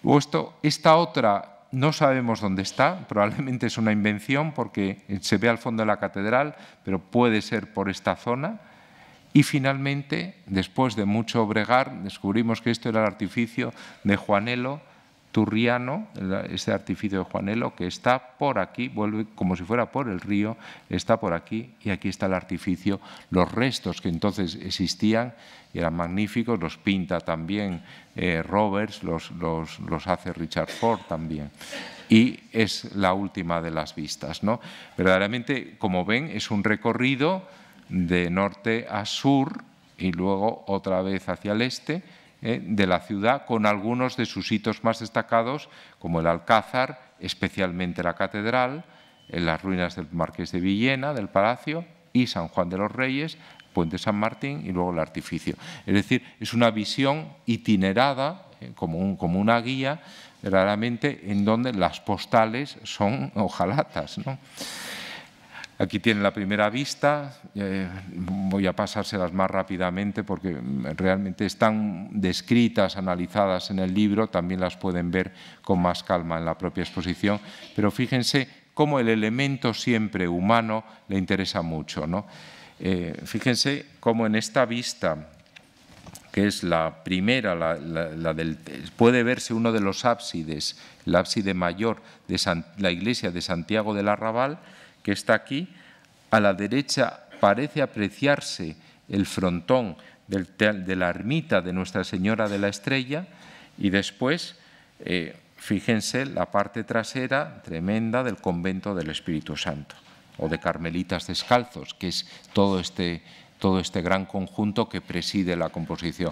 esto, esta otra no sabemos dónde está, probablemente es una invención porque se ve al fondo de la catedral, pero puede ser por esta zona y finalmente, después de mucho bregar, descubrimos que esto era el artificio de Juanelo Turriano, este artificio de Juanelo, que está por aquí, vuelve como si fuera por el río, está por aquí y aquí está el artificio. Los restos que entonces existían eran magníficos, los pinta también eh, Roberts, los, los hace Richard Ford también y es la última de las vistas. ¿no? Verdaderamente, como ven, es un recorrido de norte a sur y luego otra vez hacia el este ¿eh? de la ciudad, con algunos de sus hitos más destacados, como el Alcázar, especialmente la Catedral, en las ruinas del Marqués de Villena, del Palacio, y San Juan de los Reyes, Puente San Martín y luego el Artificio. Es decir, es una visión itinerada, ¿eh? como, un, como una guía, raramente en donde las postales son ojalatas. ¿no? Aquí tiene la primera vista, eh, voy a pasárselas más rápidamente porque realmente están descritas, analizadas en el libro, también las pueden ver con más calma en la propia exposición, pero fíjense cómo el elemento siempre humano le interesa mucho. ¿no? Eh, fíjense cómo en esta vista, que es la primera, la, del, puede verse uno de los ábsides, el ábside mayor de la iglesia de Santiago del Arrabal, que está aquí, a la derecha parece apreciarse el frontón de la ermita de Nuestra Señora de la Estrella y después, eh, fíjense, la parte trasera tremenda del convento del Espíritu Santo o de Carmelitas Descalzos, que es todo este, todo este gran conjunto que preside la composición.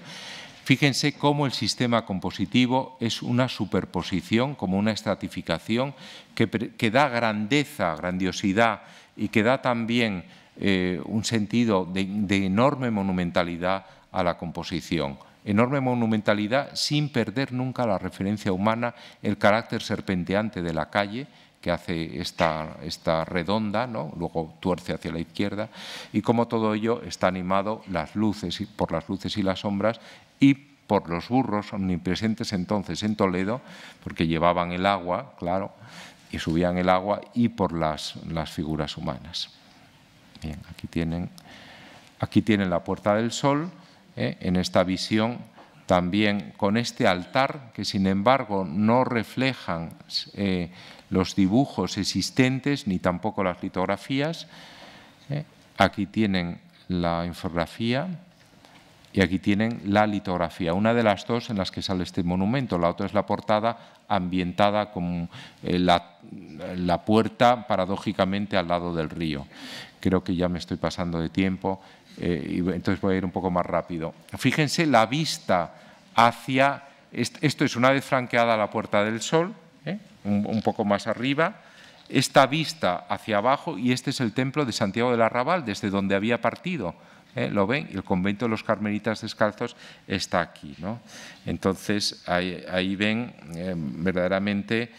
Fíjense cómo el sistema compositivo es una superposición, como una estratificación, que, da grandeza, grandiosidad y que da también eh, un sentido de enorme monumentalidad a la composición enorme monumentalidad sin perder nunca la referencia humana, el carácter serpenteante de la calle, que hace esta, esta redonda, ¿no? luego tuerce hacia la izquierda, y como todo ello está animado las luces, por las luces y las sombras y por los burros omnipresentes entonces en Toledo, porque llevaban el agua, claro, y subían el agua, y por las, las figuras humanas. Bien, aquí tienen, aquí tienen la Puerta del Sol, ¿eh? en esta visión también con este altar, que sin embargo no reflejan eh, los dibujos existentes ni tampoco las litografías. ¿Eh? Aquí tienen la infografía y aquí tienen la litografía, una de las dos en las que sale este monumento, la otra es la portada ambientada con eh, la, puerta paradójicamente al lado del río. Creo que ya me estoy pasando de tiempo, eh, y entonces voy a ir un poco más rápido. Fíjense la vista hacia, esto es una vez franqueada la Puerta del Sol, un, poco más arriba, esta vista hacia abajo y este es el templo de Santiago del Arrabal, desde donde había partido. ¿eh? ¿Lo ven? El convento de los carmelitas descalzos está aquí. ¿no? Entonces, ahí, ven eh, verdaderamente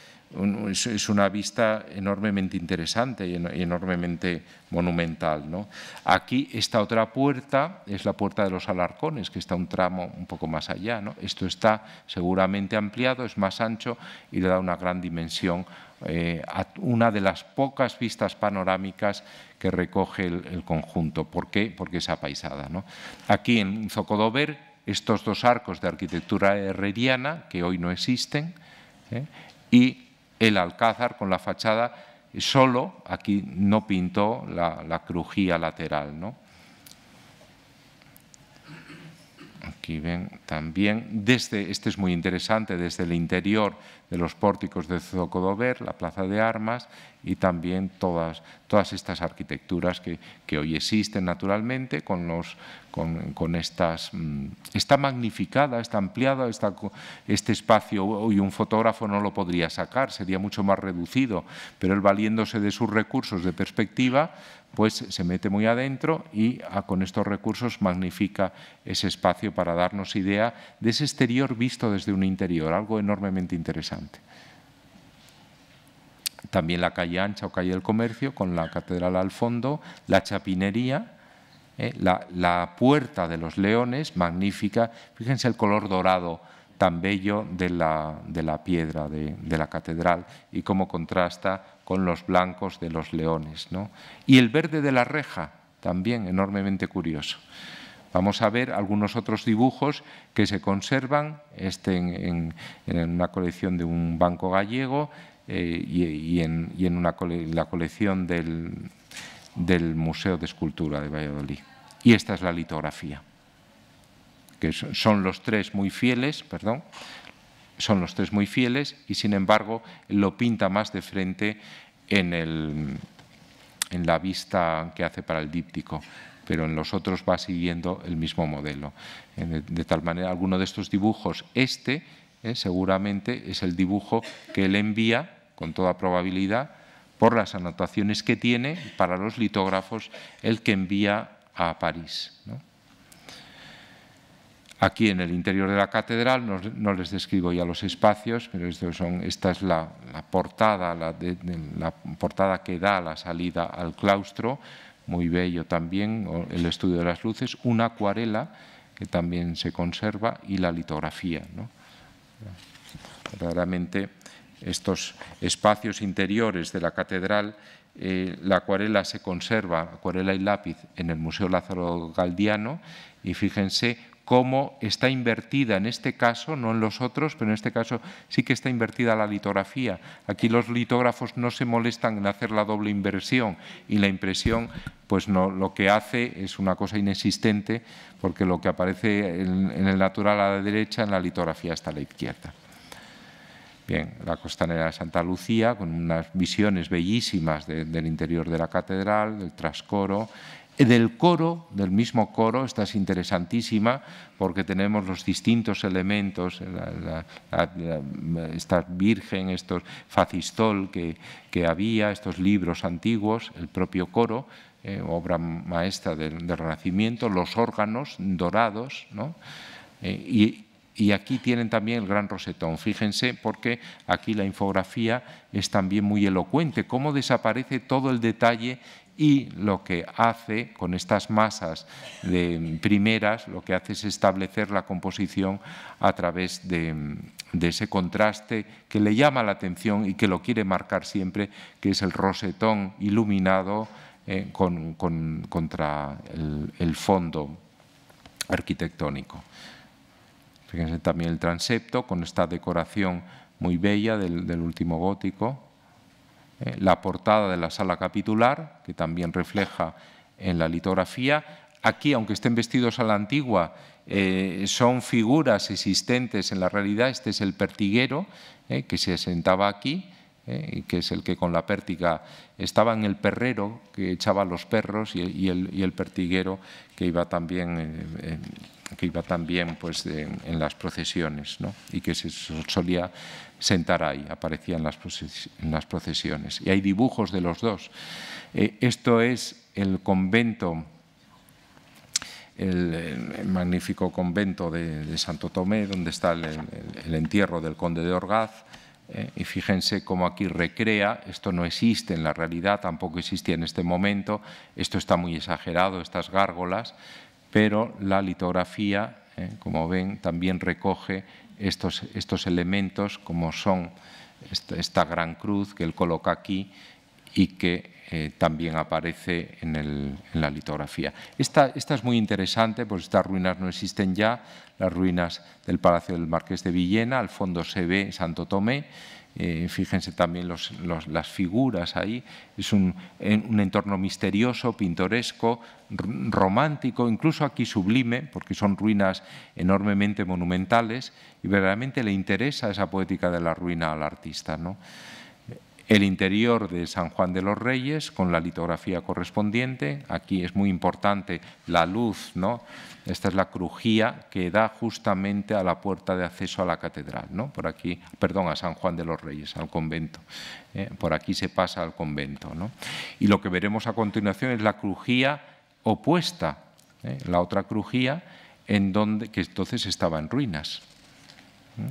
es, una vista enormemente interesante y, enormemente monumental. ¿no? Aquí esta otra puerta es la puerta de los Alarcones, que está un tramo un poco más allá. ¿no? Esto está seguramente ampliado, es más ancho y le da una gran dimensión eh, a una de las pocas vistas panorámicas que recoge el, conjunto. ¿Por qué? Porque es apaisada. ¿no? Aquí en Zocodover, estos dos arcos de arquitectura herreriana, que hoy no existen, ¿eh? y el alcázar con la fachada, eh, solo aquí no pintó la, crujía lateral. ¿no? Aquí ven también, desde, este es muy interesante, desde el interior de los pórticos de Zocodover, la plaza de armas y también todas, todas estas arquitecturas que, que hoy existen naturalmente con, los, con, estas... Mm, está magnificada, está ampliada, está, este espacio hoy un fotógrafo no lo podría sacar, sería mucho más reducido, pero él valiéndose de sus recursos de perspectiva pues se mete muy adentro y ah, con estos recursos magnifica ese espacio para darnos idea de ese exterior visto desde un interior, algo enormemente interesante. También la calle ancha o calle del comercio, con la catedral al fondo, la chapinería, eh, la, puerta de los leones, magnífica. Fíjense el color dorado tan bello de la, piedra de, la catedral y cómo contrasta con los blancos de los leones. Y el verde de la reja, también enormemente curioso. Vamos a ver algunos otros dibujos que se conservan, este en, una colección de un banco gallego eh, y, en, una la colección del, del Museo de Escultura de Valladolid. Y esta es la litografía, que son los tres muy fieles, perdón, son los tres muy fieles y sin embargo lo pinta más de frente en, el, en la vista que hace para el díptico pero en los otros va siguiendo el mismo modelo. De tal manera, alguno de estos dibujos, este eh, seguramente es el dibujo que él envía, con toda probabilidad, por las anotaciones que tiene para los litógrafos, el que envía a París. Aquí en el interior de la catedral, no, les describo ya los espacios, pero estos son, esta es la, portada, portada que da la salida al claustro, muy bello también, el estudio de las luces, una acuarela que también se conserva y la litografía. ¿no? estos espacios interiores de la catedral, eh, la acuarela se conserva, acuarela y lápiz, en el Museo Lázaro Galdiano y fíjense cómo está invertida, en este caso, no en los otros, pero en este caso sí que está invertida la litografía. Aquí los litógrafos no se molestan en hacer la doble inversión y la impresión pues no, lo que hace es una cosa inexistente porque lo que aparece en, el natural a la derecha, en la litografía está a la izquierda. Bien, la costanera de Santa Lucía, con unas visiones bellísimas del interior de la catedral, del trascoro, del coro, del mismo coro, esta es interesantísima porque tenemos los distintos elementos, esta virgen, estos facistol que, había, estos libros antiguos, el propio coro, eh, obra maestra del, Renacimiento, los órganos dorados, ¿no? Eh, y, y, aquí tienen también el gran rosetón. Fíjense, porque aquí la infografía es también muy elocuente, cómo desaparece todo el detalle y lo que hace con estas masas de primeras, lo que hace es establecer la composición a través de, ese contraste que le llama la atención y que lo quiere marcar siempre, que es el rosetón iluminado eh, con, contra el, fondo arquitectónico. Fíjense también el transepto con esta decoración muy bella del último gótico eh, la portada de la sala capitular, que también refleja en la litografía. Aquí, aunque estén vestidos a la antigua, eh, son figuras existentes en la realidad. Este es el pertiguero eh, que se sentaba aquí, que es el que con la pértiga estaba en el perrero que echaba los perros y, el, y el, pertiguero que iba también que iba también pues, en las procesiones ¿no? y que se solía sentar ahí, aparecía en las, procesiones. Y hay dibujos de los dos. Eh, esto es el convento, el, magnífico convento de, Santo Tomé, donde está el, entierro del conde de Orgaz. Eh, y fíjense cómo aquí recrea, esto no existe en la realidad, tampoco existía en este momento, esto está muy exagerado, estas gárgolas, pero la litografía, eh, como ven, también recoge estos, estos elementos como son esta, gran cruz que él coloca aquí y que eh, también aparece en, la litografía. Esta, esta, es muy interesante, pues estas ruinas no existen ya, las ruinas del Palacio del Marqués de Villena, al fondo se ve Santo Tomé, eh, fíjense también las figuras ahí. Es un, entorno misterioso, pintoresco, romántico, incluso aquí sublime, porque son ruinas enormemente monumentales y verdaderamente le interesa esa poética de la ruina al artista. ¿no? el interior de San Juan de los Reyes con la litografía correspondiente. Aquí es muy importante la luz, ¿no? Esta es la crujía que da justamente a la puerta de acceso a la catedral, ¿no? Por aquí, perdón, a San Juan de los Reyes, al convento. ¿eh? Por aquí se pasa al convento, Y lo que veremos a continuación es la crujía opuesta, ¿eh? la otra crujía en donde que entonces estaba en ruinas. ¿eh?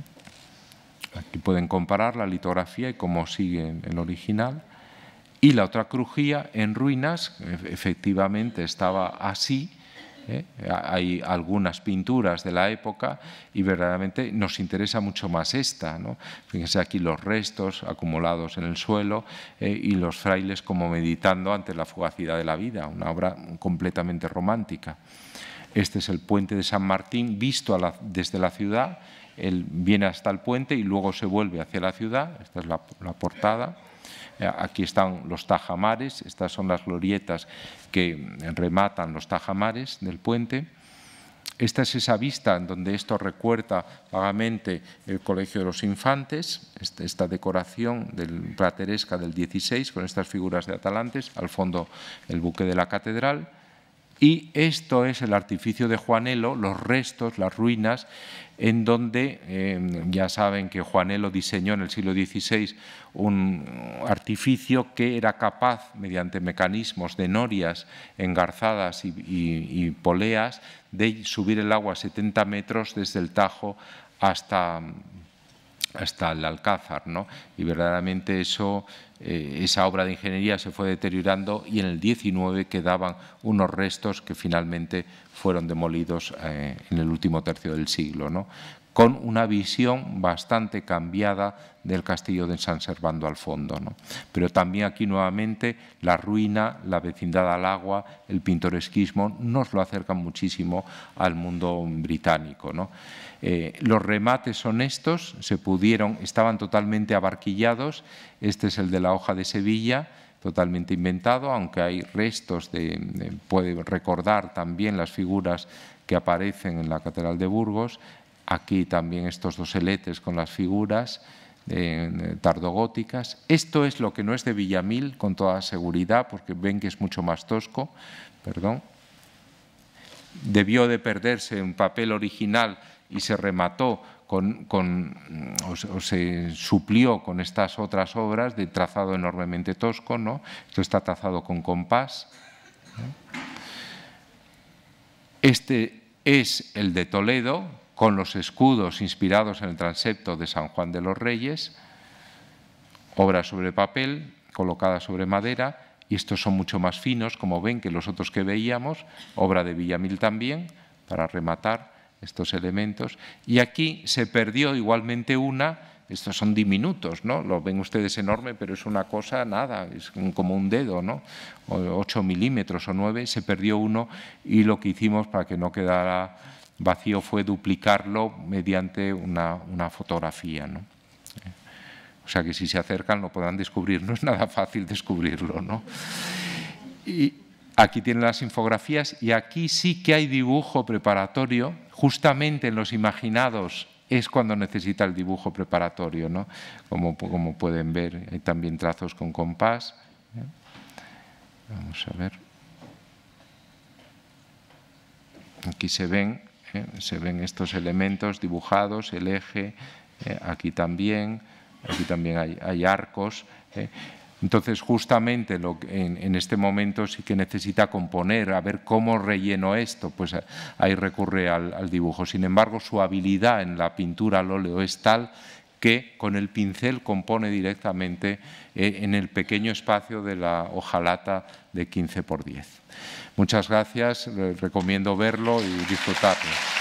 Aquí pueden comparar la litografía y cómo sigue el original. Y la otra crujía en ruinas, efectivamente estaba así. ¿eh? Hay algunas pinturas de la época y verdaderamente nos interesa mucho más esta. Fíjense aquí los restos acumulados en el suelo ¿eh? y los frailes como meditando ante la fugacidad de la vida, una obra completamente romántica. Este es el puente de San Martín visto desde la ciudad él viene hasta el puente y luego se vuelve hacia la ciudad, esta es la, portada. Eh, aquí están los tajamares, estas son las glorietas que rematan los tajamares del puente. Esta es esa vista en donde esto recuerda vagamente el Colegio de los Infantes, este, esta decoración del, plateresca del 16 con estas figuras de atalantes, al fondo el buque de la catedral. Y esto es el artificio de Juanelo, los restos, las ruinas en donde eh, ya saben que Juanelo diseñó en el siglo XVI un artificio que era capaz, mediante mecanismos de norias engarzadas y, poleas, de subir el agua 70 metros desde el Tajo hasta, hasta el Alcázar. ¿no? Y verdaderamente eso, eh, esa obra de ingeniería se fue deteriorando y en el 19 quedaban unos restos que finalmente fueron demolidos eh, en el último tercio del siglo. ¿no? con una visión bastante cambiada del castillo de San Servando al fondo. Pero también aquí nuevamente la ruina, la vecindad al agua, el pintoresquismo nos lo acercan muchísimo al mundo británico. ¿no? Eh, los remates estos, se pudieron, estaban totalmente abarquillados. Este es el de la hoja de Sevilla, totalmente inventado, aunque hay restos de, de puede recordar también las figuras que aparecen en la Catedral de Burgos, aquí también estos dos eletes con las figuras eh, tardogóticas. Esto es lo que no es de Villamil, con toda seguridad, porque ven que es mucho más tosco, perdón. Debió de perderse un papel original y se remató con, mm, o, se suplió con estas otras obras de trazado enormemente tosco, ¿no? Esto está trazado con compás. Este es el de Toledo, con los escudos inspirados en el transepto de San Juan de los Reyes, obra sobre papel, colocada sobre madera, y estos son mucho más finos, como ven, que los otros que veíamos, obra de Villamil también, para rematar estos elementos. Y aquí se perdió igualmente una, estos son diminutos, ¿no? Lo ven ustedes enorme, pero es una cosa, nada, es como un dedo, ¿no? 8 milímetros o 9, se perdió uno y lo que hicimos para que no quedara vacío fue duplicarlo mediante una, fotografía. O sea que si se acercan lo podrán descubrir, no es nada fácil descubrirlo. ¿no? Y aquí tienen las infografías y aquí sí que hay dibujo preparatorio, justamente en los imaginados es cuando necesita el dibujo preparatorio, ¿no? como, como pueden ver, hay también trazos con compás. ¿eh? Vamos a ver. Aquí se ven ¿eh? Se ven estos elementos dibujados, el eje, eh, aquí también, aquí también hay, arcos. ¿eh? Entonces, justamente en, este momento sí que necesita componer, a ver cómo relleno esto, pues ahí recurre al, al dibujo. Sin embargo, su habilidad en la pintura al óleo es tal que con el pincel compone directamente en el pequeño espacio de la hojalata de 15 por 10. Muchas gracias, recomiendo verlo y disfrutarlo.